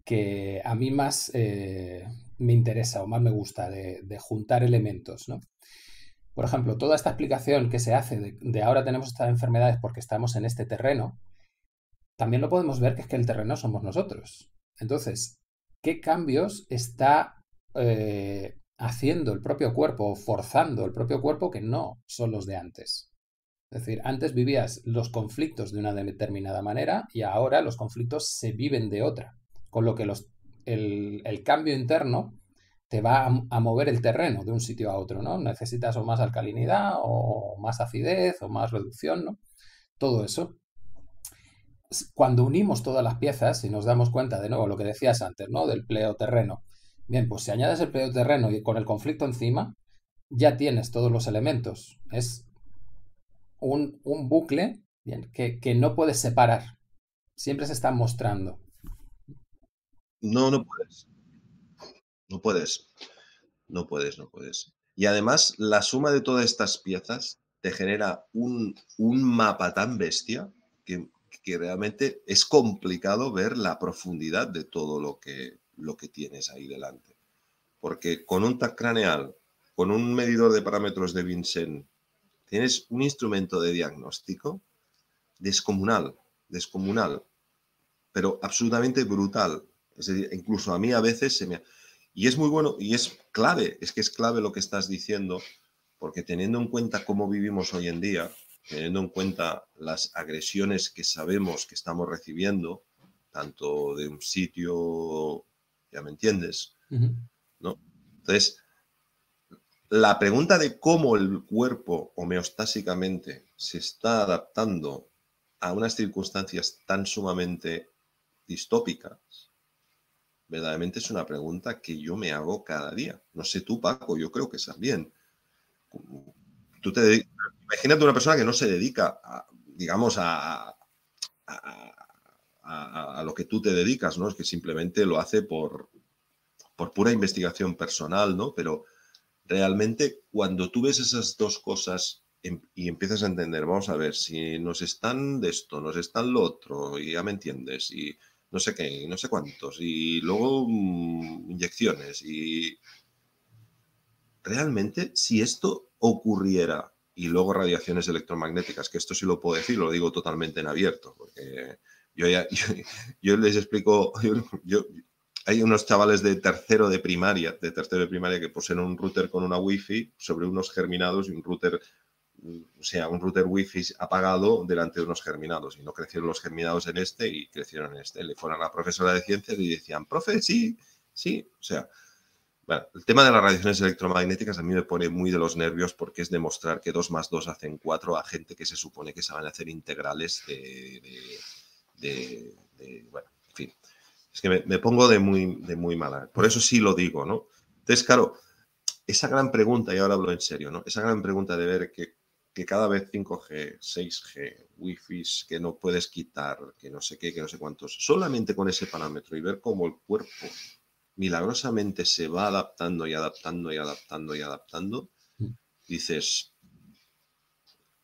que a mí más eh, me interesa o más me gusta de, juntar elementos, ¿no? Por ejemplo, toda esta explicación que se hace de ahora tenemos estas enfermedades porque estamos en este terreno, también lo podemos ver que es que el terreno somos nosotros. Entonces, ¿qué cambios está eh, haciendo el propio cuerpo, forzando el propio cuerpo que no son los de antes? Es decir, antes vivías los conflictos de una determinada manera y ahora los conflictos se viven de otra, con lo que el, cambio interno te va a, a, mover el terreno de un sitio a otro, ¿no? Necesitas o más alcalinidad o más acidez o más reducción, ¿no? Todo eso cuando unimos todas las piezas y nos damos cuenta, de nuevo, lo que decías antes, ¿no? Del pleo terreno. Bien, pues si añades el pleo terreno y con el conflicto encima, ya tienes todos los elementos. Es un, bucle que, no puedes separar. Siempre se está mostrando. No, no puedes. No puedes. No puedes, no puedes. Y además, la suma de todas estas piezas te genera un, un mapa tan bestia que que realmente es complicado ver la profundidad de todo lo que, lo que tienes ahí delante. Porque con un TAC craneal, con un medidor de parámetros de Vincent, tienes un instrumento de diagnóstico descomunal, descomunal, pero absolutamente brutal. incluso a mí a veces se me... Y es muy bueno y es clave, es que es clave lo que estás diciendo, porque teniendo en cuenta cómo vivimos hoy en día, teniendo en cuenta las agresiones que sabemos que estamos recibiendo, tanto de un sitio, ya me entiendes, ¿no? Entonces, la pregunta de cómo el cuerpo homeostásicamente se está adaptando a unas circunstancias tan sumamente distópicas, verdaderamente es una pregunta que yo me hago cada día. No sé tú, Paco, yo creo que bien. Tú te dedicas, imagínate una persona que no se dedica, a, digamos, a, lo que tú te dedicas, ¿no? Es que simplemente lo hace por, pura investigación personal, ¿no? Pero realmente cuando tú ves esas dos cosas em, y empiezas a entender, vamos a ver, si nos están de esto, nos están lo otro, y ya me entiendes, y no sé qué, y no sé cuántos, y luego mm, inyecciones, y realmente si esto ocurriera y luego radiaciones electromagnéticas, que esto sí lo puedo decir, lo digo totalmente en abierto, porque yo, les explico, hay unos chavales de tercero de primaria, de tercero de primaria que poseen un router con una wifi sobre unos germinados y un router, mm, o sea, un router wifi apagado delante de unos germinados. Y no crecieron los germinados en este y crecieron en este. Le fueron a la profesora de ciencias y decían, profe, sí, sí, o sea, bueno, el tema de las radiaciones electromagnéticas a mí me pone muy de los nervios porque es demostrar que 2 más 2 hacen 4 a gente que se supone que saben hacer integrales de... bueno, en fin. Es que me, pongo de muy, de muy mala. Por eso sí lo digo, ¿no? Entonces, claro, esa gran pregunta, y ahora hablo en serio, ¿no? Esa gran pregunta de ver que, que cada vez 5G, 6G, Wi-Fi, que no puedes quitar, que no sé qué, que no sé cuántos, solamente con ese parámetro y ver cómo el cuerpo milagrosamente se va adaptando y adaptando y adaptando y adaptando, mm. dices,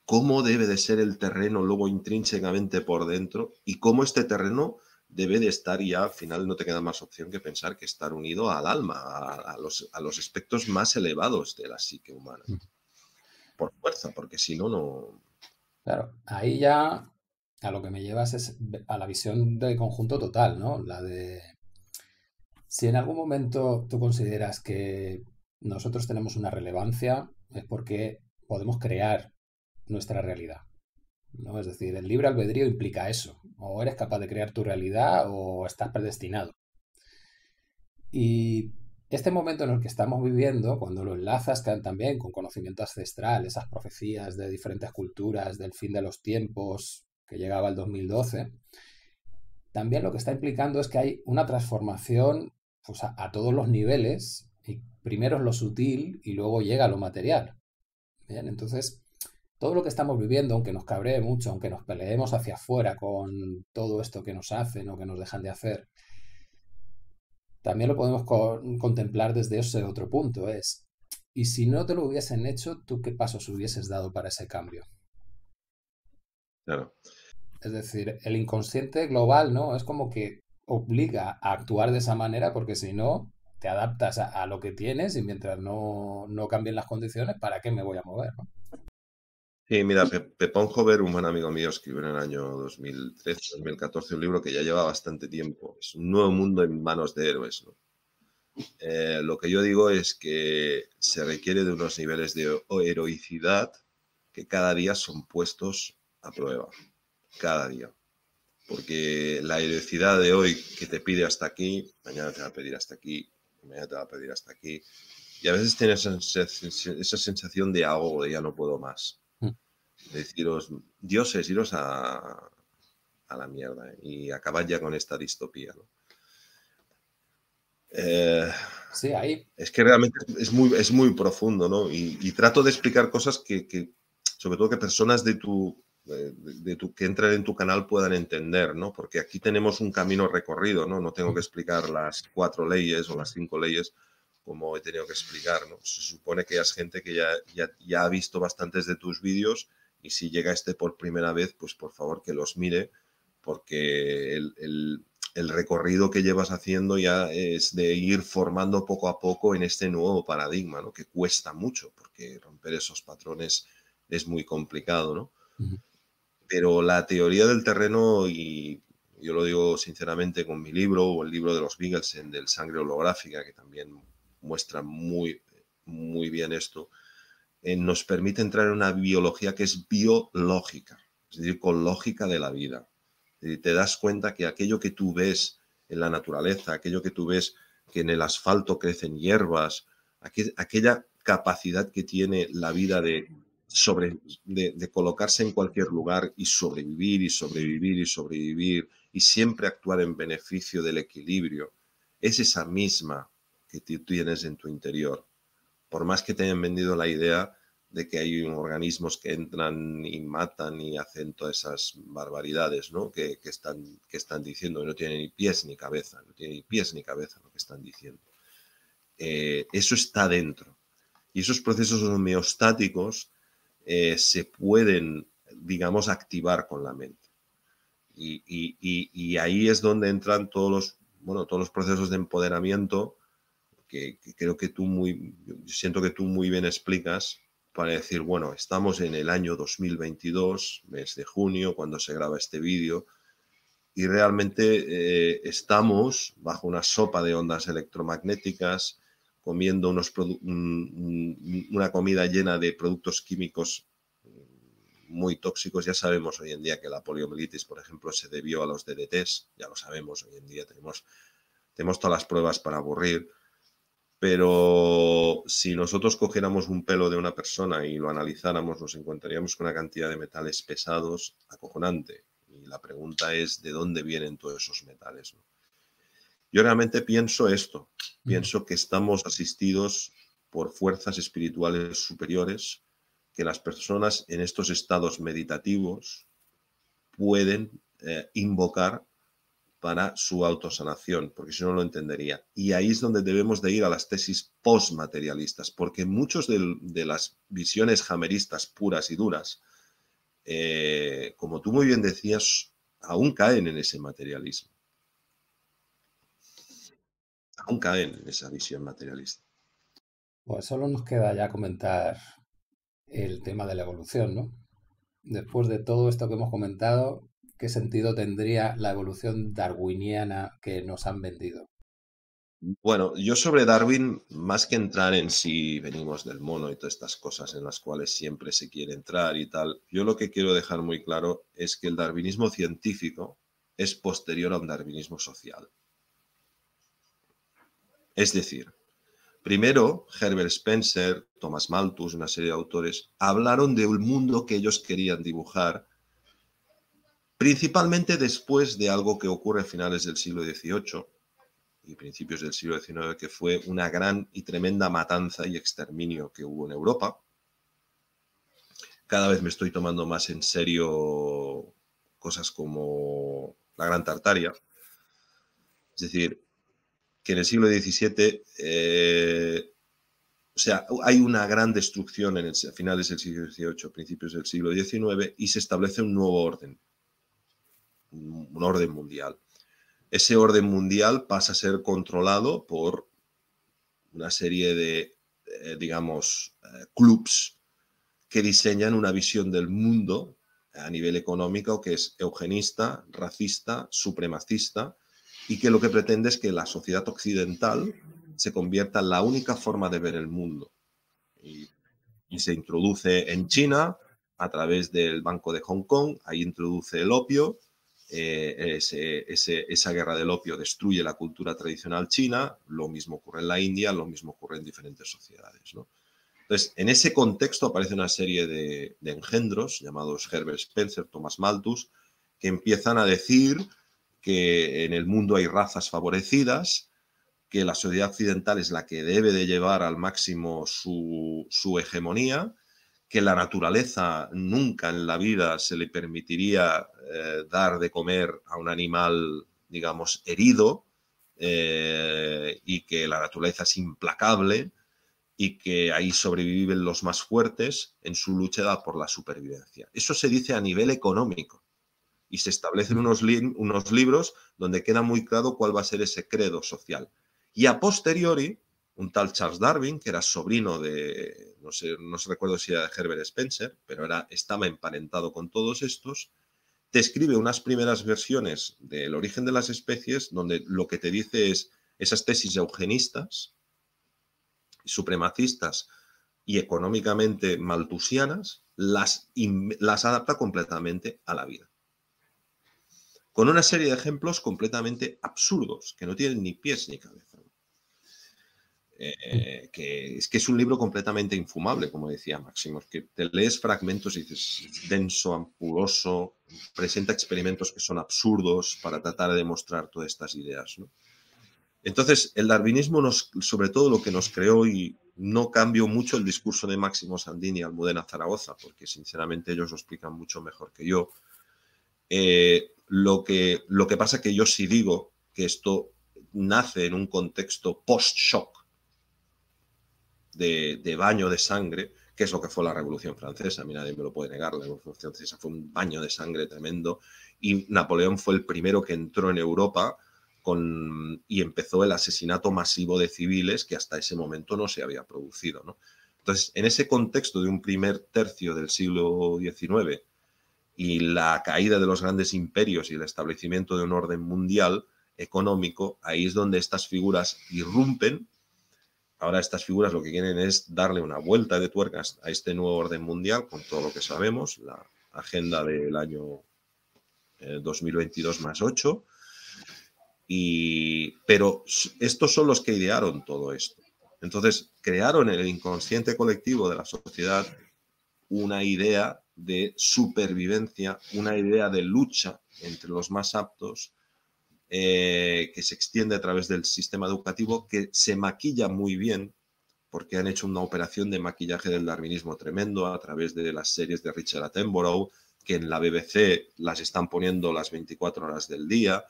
¿cómo debe de ser el terreno luego intrínsecamente por dentro y cómo este terreno debe de estar ya, al final no te queda más opción que pensar que estar unido al alma, a, los, a los aspectos más elevados de la psique humana? Mm. Por fuerza, porque si no, no... Claro, ahí ya a lo que me llevas es a la visión de conjunto total, ¿no? La de si en algún momento tú consideras que nosotros tenemos una relevancia, es porque podemos crear nuestra realidad. ¿no? Es decir, el libre albedrío implica eso. O eres capaz de crear tu realidad o estás predestinado. Y este momento en el que estamos viviendo, cuando lo enlazas también con conocimiento ancestral, esas profecías de diferentes culturas, del fin de los tiempos que llegaba el 2012, también lo que está implicando es que hay una transformación a, todos los niveles, y primero es lo sutil y luego llega lo material. Bien, entonces, todo lo que estamos viviendo, aunque nos cabree mucho, aunque nos peleemos hacia afuera con todo esto que nos hacen o que nos dejan de hacer, también lo podemos contemplar desde ese otro punto, es, y si no te lo hubiesen hecho, ¿tú qué pasos hubieses dado para ese cambio? Claro. Es decir, el inconsciente global, ¿no? Es como que obliga a actuar de esa manera porque si no, te adaptas a, lo que tienes y mientras no, cambien las condiciones, ¿para qué me voy a mover? Sí, mira, Pepón Jover, un buen amigo mío, escribió en el año 2013-2014 un libro que ya lleva bastante tiempo. Es un nuevo mundo en manos de héroes. Eh, lo que yo digo es que se requiere de unos niveles de heroicidad que cada día son puestos a prueba. Cada día porque la heroicidad de hoy que te pide hasta aquí, mañana te va a pedir hasta aquí, mañana te va a pedir hasta aquí. Y a veces tienes esa sensación de ahogo, de ya no puedo más. Mm. deciros, dioses, iros a, la mierda ¿eh? y acabar ya con esta distopía. Eh, sí, ahí. Es que realmente es muy, es muy profundo, ¿no? Y, trato de explicar cosas que, sobre todo que personas de tu, eh, de, que entren en tu canal puedan entender, ¿no? Porque aquí tenemos un camino recorrido, ¿no? No tengo que explicar las cuatro leyes o las cinco leyes como he tenido que explicar, ¿no? Se supone que hayas gente que ya, ya, ha visto bastantes de tus vídeos y si llega este por primera vez, pues por favor que los mire porque el, recorrido que llevas haciendo ya es de ir formando poco a poco en este nuevo paradigma, lo Que cuesta mucho porque romper esos patrones es muy complicado, ¿no? pero la teoría del terreno, y yo lo digo sinceramente con mi libro o el libro de los en del Sangre Holográfica, que también muestra muy, muy bien esto, eh, nos permite entrar en una biología que es biológica, es decir, con lógica de la vida. Y te das cuenta que aquello que tú ves en la naturaleza, aquello que tú ves que en el asfalto crecen hierbas, aquella capacidad que tiene la vida de sobre, de, colocarse en cualquier lugar y sobrevivir y sobrevivir y sobrevivir y siempre actuar en beneficio del equilibrio, es esa misma que tú tienes en tu interior. Por más que te hayan vendido la idea de que hay organismos que entran y matan y hacen todas esas barbaridades ¿no? que, que están, que están diciendo, no tienen ni pies ni cabeza, no tienen ni pies ni cabeza lo que están diciendo. Eh, eso está dentro. Y esos procesos homeostáticos eh, se pueden, digamos, activar con la mente. Y, y, ahí es donde entran todos los, bueno, todos los procesos de empoderamiento que, creo que tú muy, siento que tú muy bien explicas para decir, bueno, estamos en el año 2022, mes de junio, cuando se graba este vídeo, y realmente eh, estamos bajo una sopa de ondas electromagnéticas, comiendo unos una comida llena de productos químicos mm, muy tóxicos. Ya sabemos hoy en día que la poliomielitis, por ejemplo, se debió a los DDTs, ya lo sabemos, hoy en día tenemos, tenemos todas las pruebas para aburrir, pero si nosotros cogiéramos un pelo de una persona y lo analizáramos, nos encontraríamos con una cantidad de metales pesados acojonante. Y la pregunta es, ¿de dónde vienen todos esos metales? Yo realmente pienso esto, pienso que estamos asistidos por fuerzas espirituales superiores, que las personas en estos estados meditativos pueden eh, invocar para su autosanación, porque si no lo entendería. Y ahí es donde debemos de ir a las tesis postmaterialistas, porque muchos de, las visiones jameristas puras y duras, eh, como tú muy bien decías, aún caen en ese materialismo caen en esa visión materialista. Pues solo nos queda ya comentar el tema de la evolución, ¿no? Después de todo esto que hemos comentado, ¿qué sentido tendría la evolución darwiniana que nos han vendido? Bueno, yo sobre Darwin, más que entrar en si venimos del mono y todas estas cosas en las cuales siempre se quiere entrar y tal, yo lo que quiero dejar muy claro es que el darwinismo científico es posterior a un darwinismo social. Es decir, primero Herbert Spencer, Thomas Malthus, una serie de autores, hablaron de un mundo que ellos querían dibujar, principalmente después de algo que ocurre a finales del siglo XVIII y principios del siglo XIX, que fue una gran y tremenda matanza y exterminio que hubo en Europa. Cada vez me estoy tomando más en serio cosas como la Gran Tartaria. Es decir, en el siglo XVII, eh, o sea, hay una gran destrucción en el, a finales del siglo XVIII, principios del siglo XIX, y se establece un nuevo orden, un orden mundial. Ese orden mundial pasa a ser controlado por una serie de, eh, digamos, eh, clubs que diseñan una visión del mundo a nivel económico que es eugenista, racista, supremacista, y que lo que pretende es que la sociedad occidental se convierta en la única forma de ver el mundo. Y, se introduce en China a través del Banco de Hong Kong, ahí introduce el opio, eh, esa guerra del opio destruye la cultura tradicional china, lo mismo ocurre en la India, lo mismo ocurre en diferentes sociedades. Entonces, en ese contexto aparece una serie de, de engendros llamados Herbert Spencer, Thomas Malthus, que empiezan a decir que en el mundo hay razas favorecidas, que la sociedad occidental es la que debe de llevar al máximo su, hegemonía, que la naturaleza nunca en la vida se le permitiría eh, dar de comer a un animal, digamos, herido, eh, y que la naturaleza es implacable y que ahí sobreviven los más fuertes en su lucha por la supervivencia. Eso se dice a nivel económico y se establecen unos, unos libros donde queda muy claro cuál va a ser ese credo social. Y a posteriori, un tal Charles Darwin, que era sobrino de, no sé, no recuerdo si era de Herbert Spencer, pero era, estaba emparentado con todos estos, te escribe unas primeras versiones del origen de las especies, donde lo que te dice es esas tesis eugenistas, supremacistas y económicamente maltusianas, las, las adapta completamente a la vida con una serie de ejemplos completamente absurdos, que no tienen ni pies ni cabeza. Eh, es que es un libro completamente infumable, como decía Máximo, que te lees fragmentos y dices, denso, ampuloso, presenta experimentos que son absurdos para tratar de demostrar todas estas ideas. Entonces, el darwinismo, nos, sobre todo lo que nos creó, y no cambió mucho el discurso de Máximo Sandini y Almudena Zaragoza, porque sinceramente ellos lo explican mucho mejor que yo, eh, lo que, lo que pasa que yo sí digo que esto nace en un contexto post-shock de, baño de sangre, que es lo que fue la Revolución Francesa. A mí nadie me lo puede negar. La Revolución Francesa fue un baño de sangre tremendo y Napoleón fue el primero que entró en Europa y empezó el asesinato masivo de civiles que hasta ese momento no se había producido. Entonces, en ese contexto de un primer tercio del siglo XIX, y la caída de los grandes imperios y el establecimiento de un orden mundial económico, ahí es donde estas figuras irrumpen. Ahora estas figuras lo que quieren es darle una vuelta de tuercas a este nuevo orden mundial, con todo lo que sabemos, la agenda del año 2022 eh, más 8. Y, pero estos son los que idearon todo esto. Entonces, crearon en el inconsciente colectivo de la sociedad una idea de supervivencia, una idea de lucha entre los más aptos eh, que se extiende a través del sistema educativo, que se maquilla muy bien, porque han hecho una operación de maquillaje del darwinismo tremendo a través de las series de Richard Attenborough, que en la BBC las están poniendo las 24 horas del día,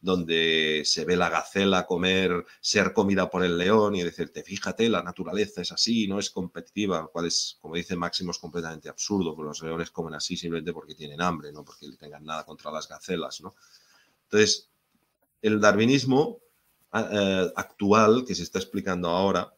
donde se ve la gacela comer, ser comida por el león y decirte, fíjate, la naturaleza es así, no es competitiva, lo cual es, como dice Máximo, es completamente absurdo, que los leones comen así simplemente porque tienen hambre, no porque tengan nada contra las gacelas, ¿no? Entonces, el darwinismo ah, eh, actual que se está explicando ahora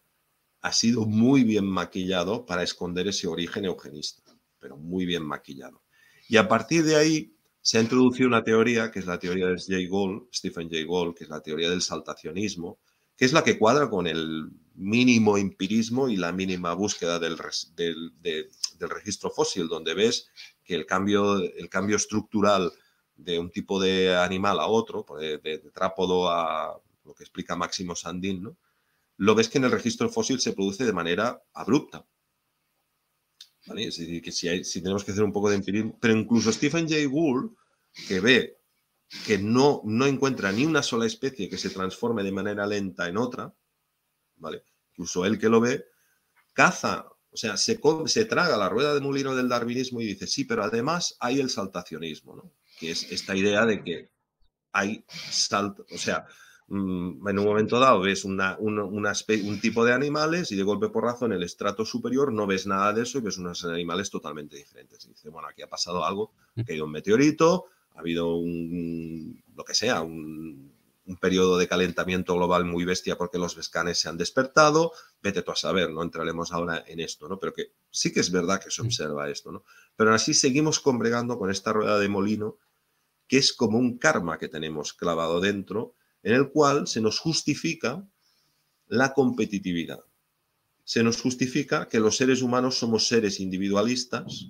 ha sido muy bien maquillado para esconder ese origen eugenista, pero muy bien maquillado. Y a partir de ahí, se ha introducido una teoría que es la teoría de Jay Gould, Stephen Jay Gould, que es la teoría del saltacionismo, que es la que cuadra con el mínimo empirismo y la mínima búsqueda del, registro fósil, donde ves que el cambio, estructural de un tipo de animal a otro, pues, de, de, trápodo a lo que explica Máximo Sandín, lo ves que en el registro fósil se produce de manera abrupta. Es decir, que si, tenemos que hacer un poco de empirismo, pero incluso Stephen Jay Gould, que ve que no, no encuentra ni una sola especie que se transforme de manera lenta en otra, ¿vale? Incluso él que lo ve, caza, o sea, se, se traga la rueda de mulino del darwinismo y dice, sí, pero además hay el saltacionismo, Que es esta idea de que hay salto, o sea, Mm, en un momento dado ves un tipo de animales y de golpe porrazo en el estrato superior no ves nada de eso y ves unos animales totalmente diferentes. Y dices, bueno, aquí ha pasado algo, mm. ha caído un meteorito, ha habido un, lo que sea, un, periodo de calentamiento global muy bestia porque los vescanes se han despertado, vete tú a saber, no entraremos ahora en esto, ¿no? Pero que sí que es verdad que se mm. observa esto, ¿no? Pero así seguimos congregando con esta rueda de molino que es como un karma que tenemos clavado dentro en el cual se nos justifica la competitividad. Se nos justifica que los seres humanos somos seres individualistas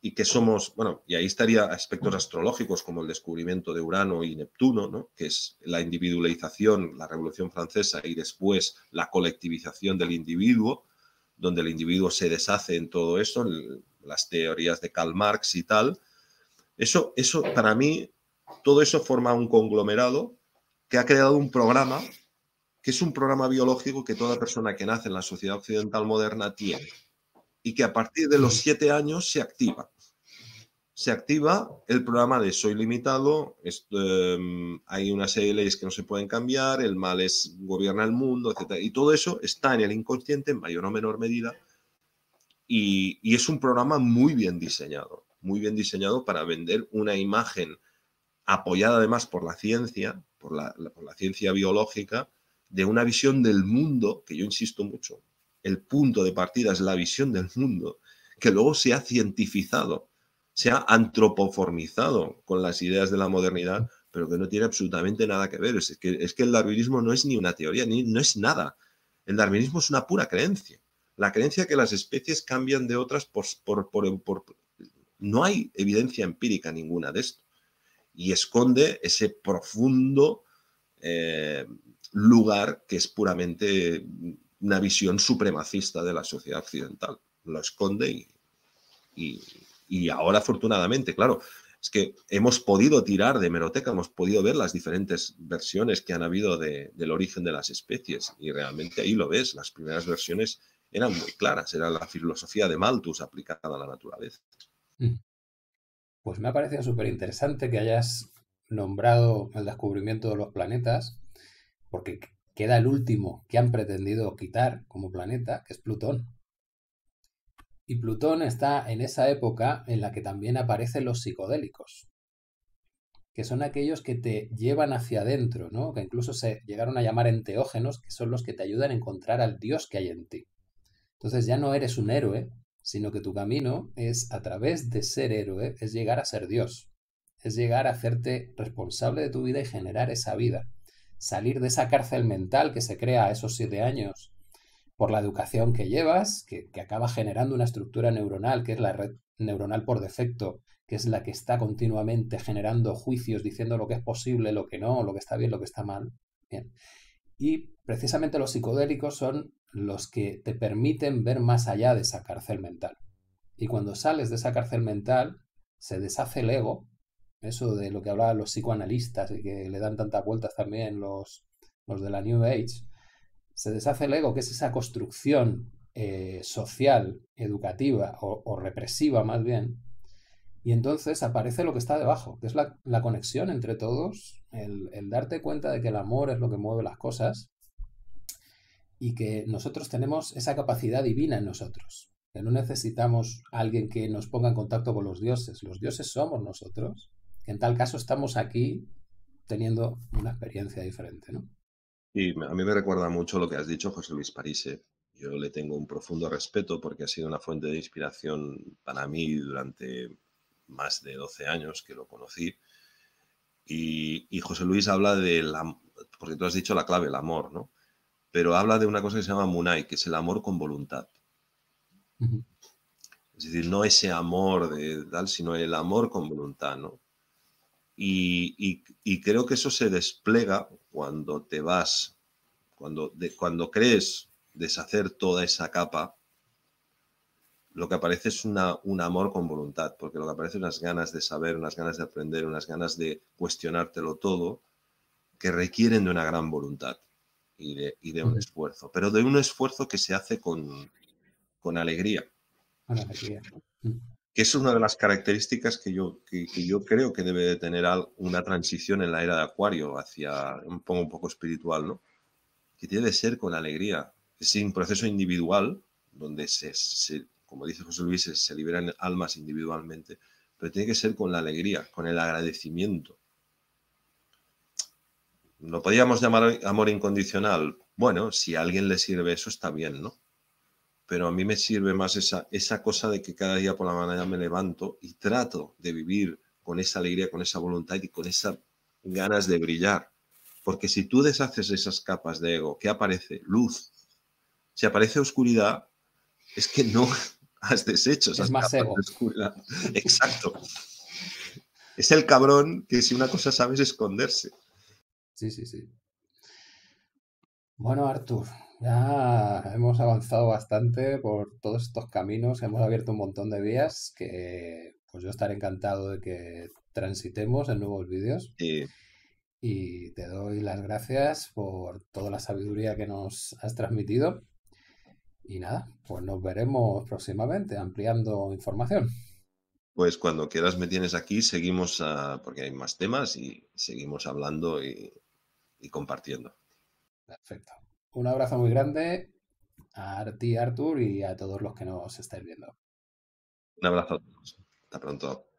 y que somos, bueno, y ahí estaría aspectos astrológicos como el descubrimiento de Urano y Neptuno, que es la individualización, la Revolución Francesa y después la colectivización del individuo, donde el individuo se deshace en todo eso, las teorías de Karl Marx y tal. Eso, eso para mí todo eso forma un conglomerado que ha creado un programa, que es un programa biológico que toda persona que nace en la sociedad occidental moderna tiene y que a partir de los siete años se activa. Se activa el programa de soy limitado, em, hay una serie de leyes que no se pueden cambiar, el mal es gobierna el mundo, etc. Y todo eso está en el inconsciente en mayor o menor medida y es un programa muy bien diseñado, muy bien diseñado para vender una imagen apoyada además por la ciencia, por la, ciencia biológica, de una visión del mundo, que yo insisto mucho, el punto de partida es la visión del mundo, que luego se ha cientificado, se ha antropoformizado con las ideas de la modernidad, pero que no tiene absolutamente nada que ver. Es que, el darwinismo no es ni una teoría, ni, no es nada. El darwinismo es una pura creencia. La creencia que las especies cambian de otras por... No hay evidencia empírica ninguna de esto y esconde ese profundo eh, lugar que es puramente una visión supremacista de la sociedad occidental. Lo esconde y, ahora afortunadamente, claro, es que hemos podido tirar de meroteca hemos podido ver las diferentes versiones que han habido del origen de las especies y realmente ahí lo ves, las primeras versiones eran muy claras, era la filosofía de Malthus aplicada a la naturaleza. Mm. Pues me ha parecido súper interesante que hayas nombrado el descubrimiento de los planetas, porque queda el último que han pretendido quitar como planeta, que es Plutón. Y Plutón está en esa época en la que también aparecen los psicodélicos, que son aquellos que te llevan hacia adentro, ¿no? que incluso se llegaron a llamar enteógenos, que son los que te ayudan a encontrar al Dios que hay en ti. Entonces ya no eres un héroe, sino que tu camino es a través de ser héroe, es llegar a ser Dios, es llegar a hacerte responsable de tu vida y generar esa vida, salir de esa cárcel mental que se crea a esos siete años por la educación que llevas, que, que acaba generando una estructura neuronal, que es la red neuronal por defecto, que es la que está continuamente generando juicios, diciendo lo que es posible, lo que no, lo que está bien, lo que está mal. Bien. Y precisamente los psicodélicos son los que te permiten ver más allá de esa cárcel mental. Y cuando sales de esa cárcel mental, se deshace el ego, eso de lo que hablaban los psicoanalistas y que le dan tantas vueltas también los, de la New Age, se deshace el ego, que es esa construcción eh, social, educativa o, represiva más bien, y entonces aparece lo que está debajo, que es la, conexión entre todos, el darte cuenta de que el amor es lo que mueve las cosas, y que nosotros tenemos esa capacidad divina en nosotros, que no necesitamos alguien que nos ponga en contacto con los dioses, los dioses somos nosotros, que en tal caso estamos aquí teniendo una experiencia diferente, ¿no? Y a mí me recuerda mucho lo que has dicho, José Luis Parise. ¿eh? Yo le tengo un profundo respeto porque ha sido una fuente de inspiración para mí durante más de 12 años que lo conocí. Y, y José Luis habla de la, porque tú has dicho la clave, el amor, ¿no? pero habla de una cosa que se llama Munai, que es el amor con voluntad. Es decir, no ese amor de tal, sino el amor con voluntad, Y, creo que eso se despliega cuando te vas, cuando, de, cuando crees deshacer toda esa capa, lo que aparece es un amor con voluntad, porque lo que aparece es unas ganas de saber, unas ganas de aprender, unas ganas de cuestionártelo todo, que requieren de una gran voluntad y de, un esfuerzo, pero de un esfuerzo que se hace con, alegría. alegría. Que es una de las características que yo, yo creo que debe de tener una transición en la era de Acuario hacia un poco, un poco espiritual, ¿no? Que tiene que ser con alegría. Es un proceso individual, donde se, como dice José Luis, se, se liberan almas individualmente, pero tiene que ser con la alegría, con el agradecimiento no podríamos llamar amor incondicional? Bueno, si a alguien le sirve eso, está bien, ¿no? Pero a mí me sirve más esa, esa cosa de que cada día por la mañana me levanto y trato de vivir con esa alegría, con esa voluntad y con esas ganas de brillar. Porque si tú deshaces esas capas de ego, ¿qué aparece? Luz. Si aparece oscuridad, es que no has deshecho esas es más oscuridad. Exacto. es el cabrón que si una cosa sabe es esconderse. Sí, sí, sí. Bueno, Artur, ya hemos avanzado bastante por todos estos caminos, hemos abierto un montón de vías que pues yo estaré encantado de que transitemos en nuevos vídeos. Y te doy las gracias por toda la sabiduría que nos has transmitido. Y nada, pues nos veremos próximamente ampliando información. Pues cuando quieras me tienes aquí, seguimos porque hay más temas y seguimos hablando y y compartiendo. Perfecto. Un abrazo muy grande a ti, Artur, y a todos los que nos estáis viendo. Un abrazo a todos. Hasta pronto.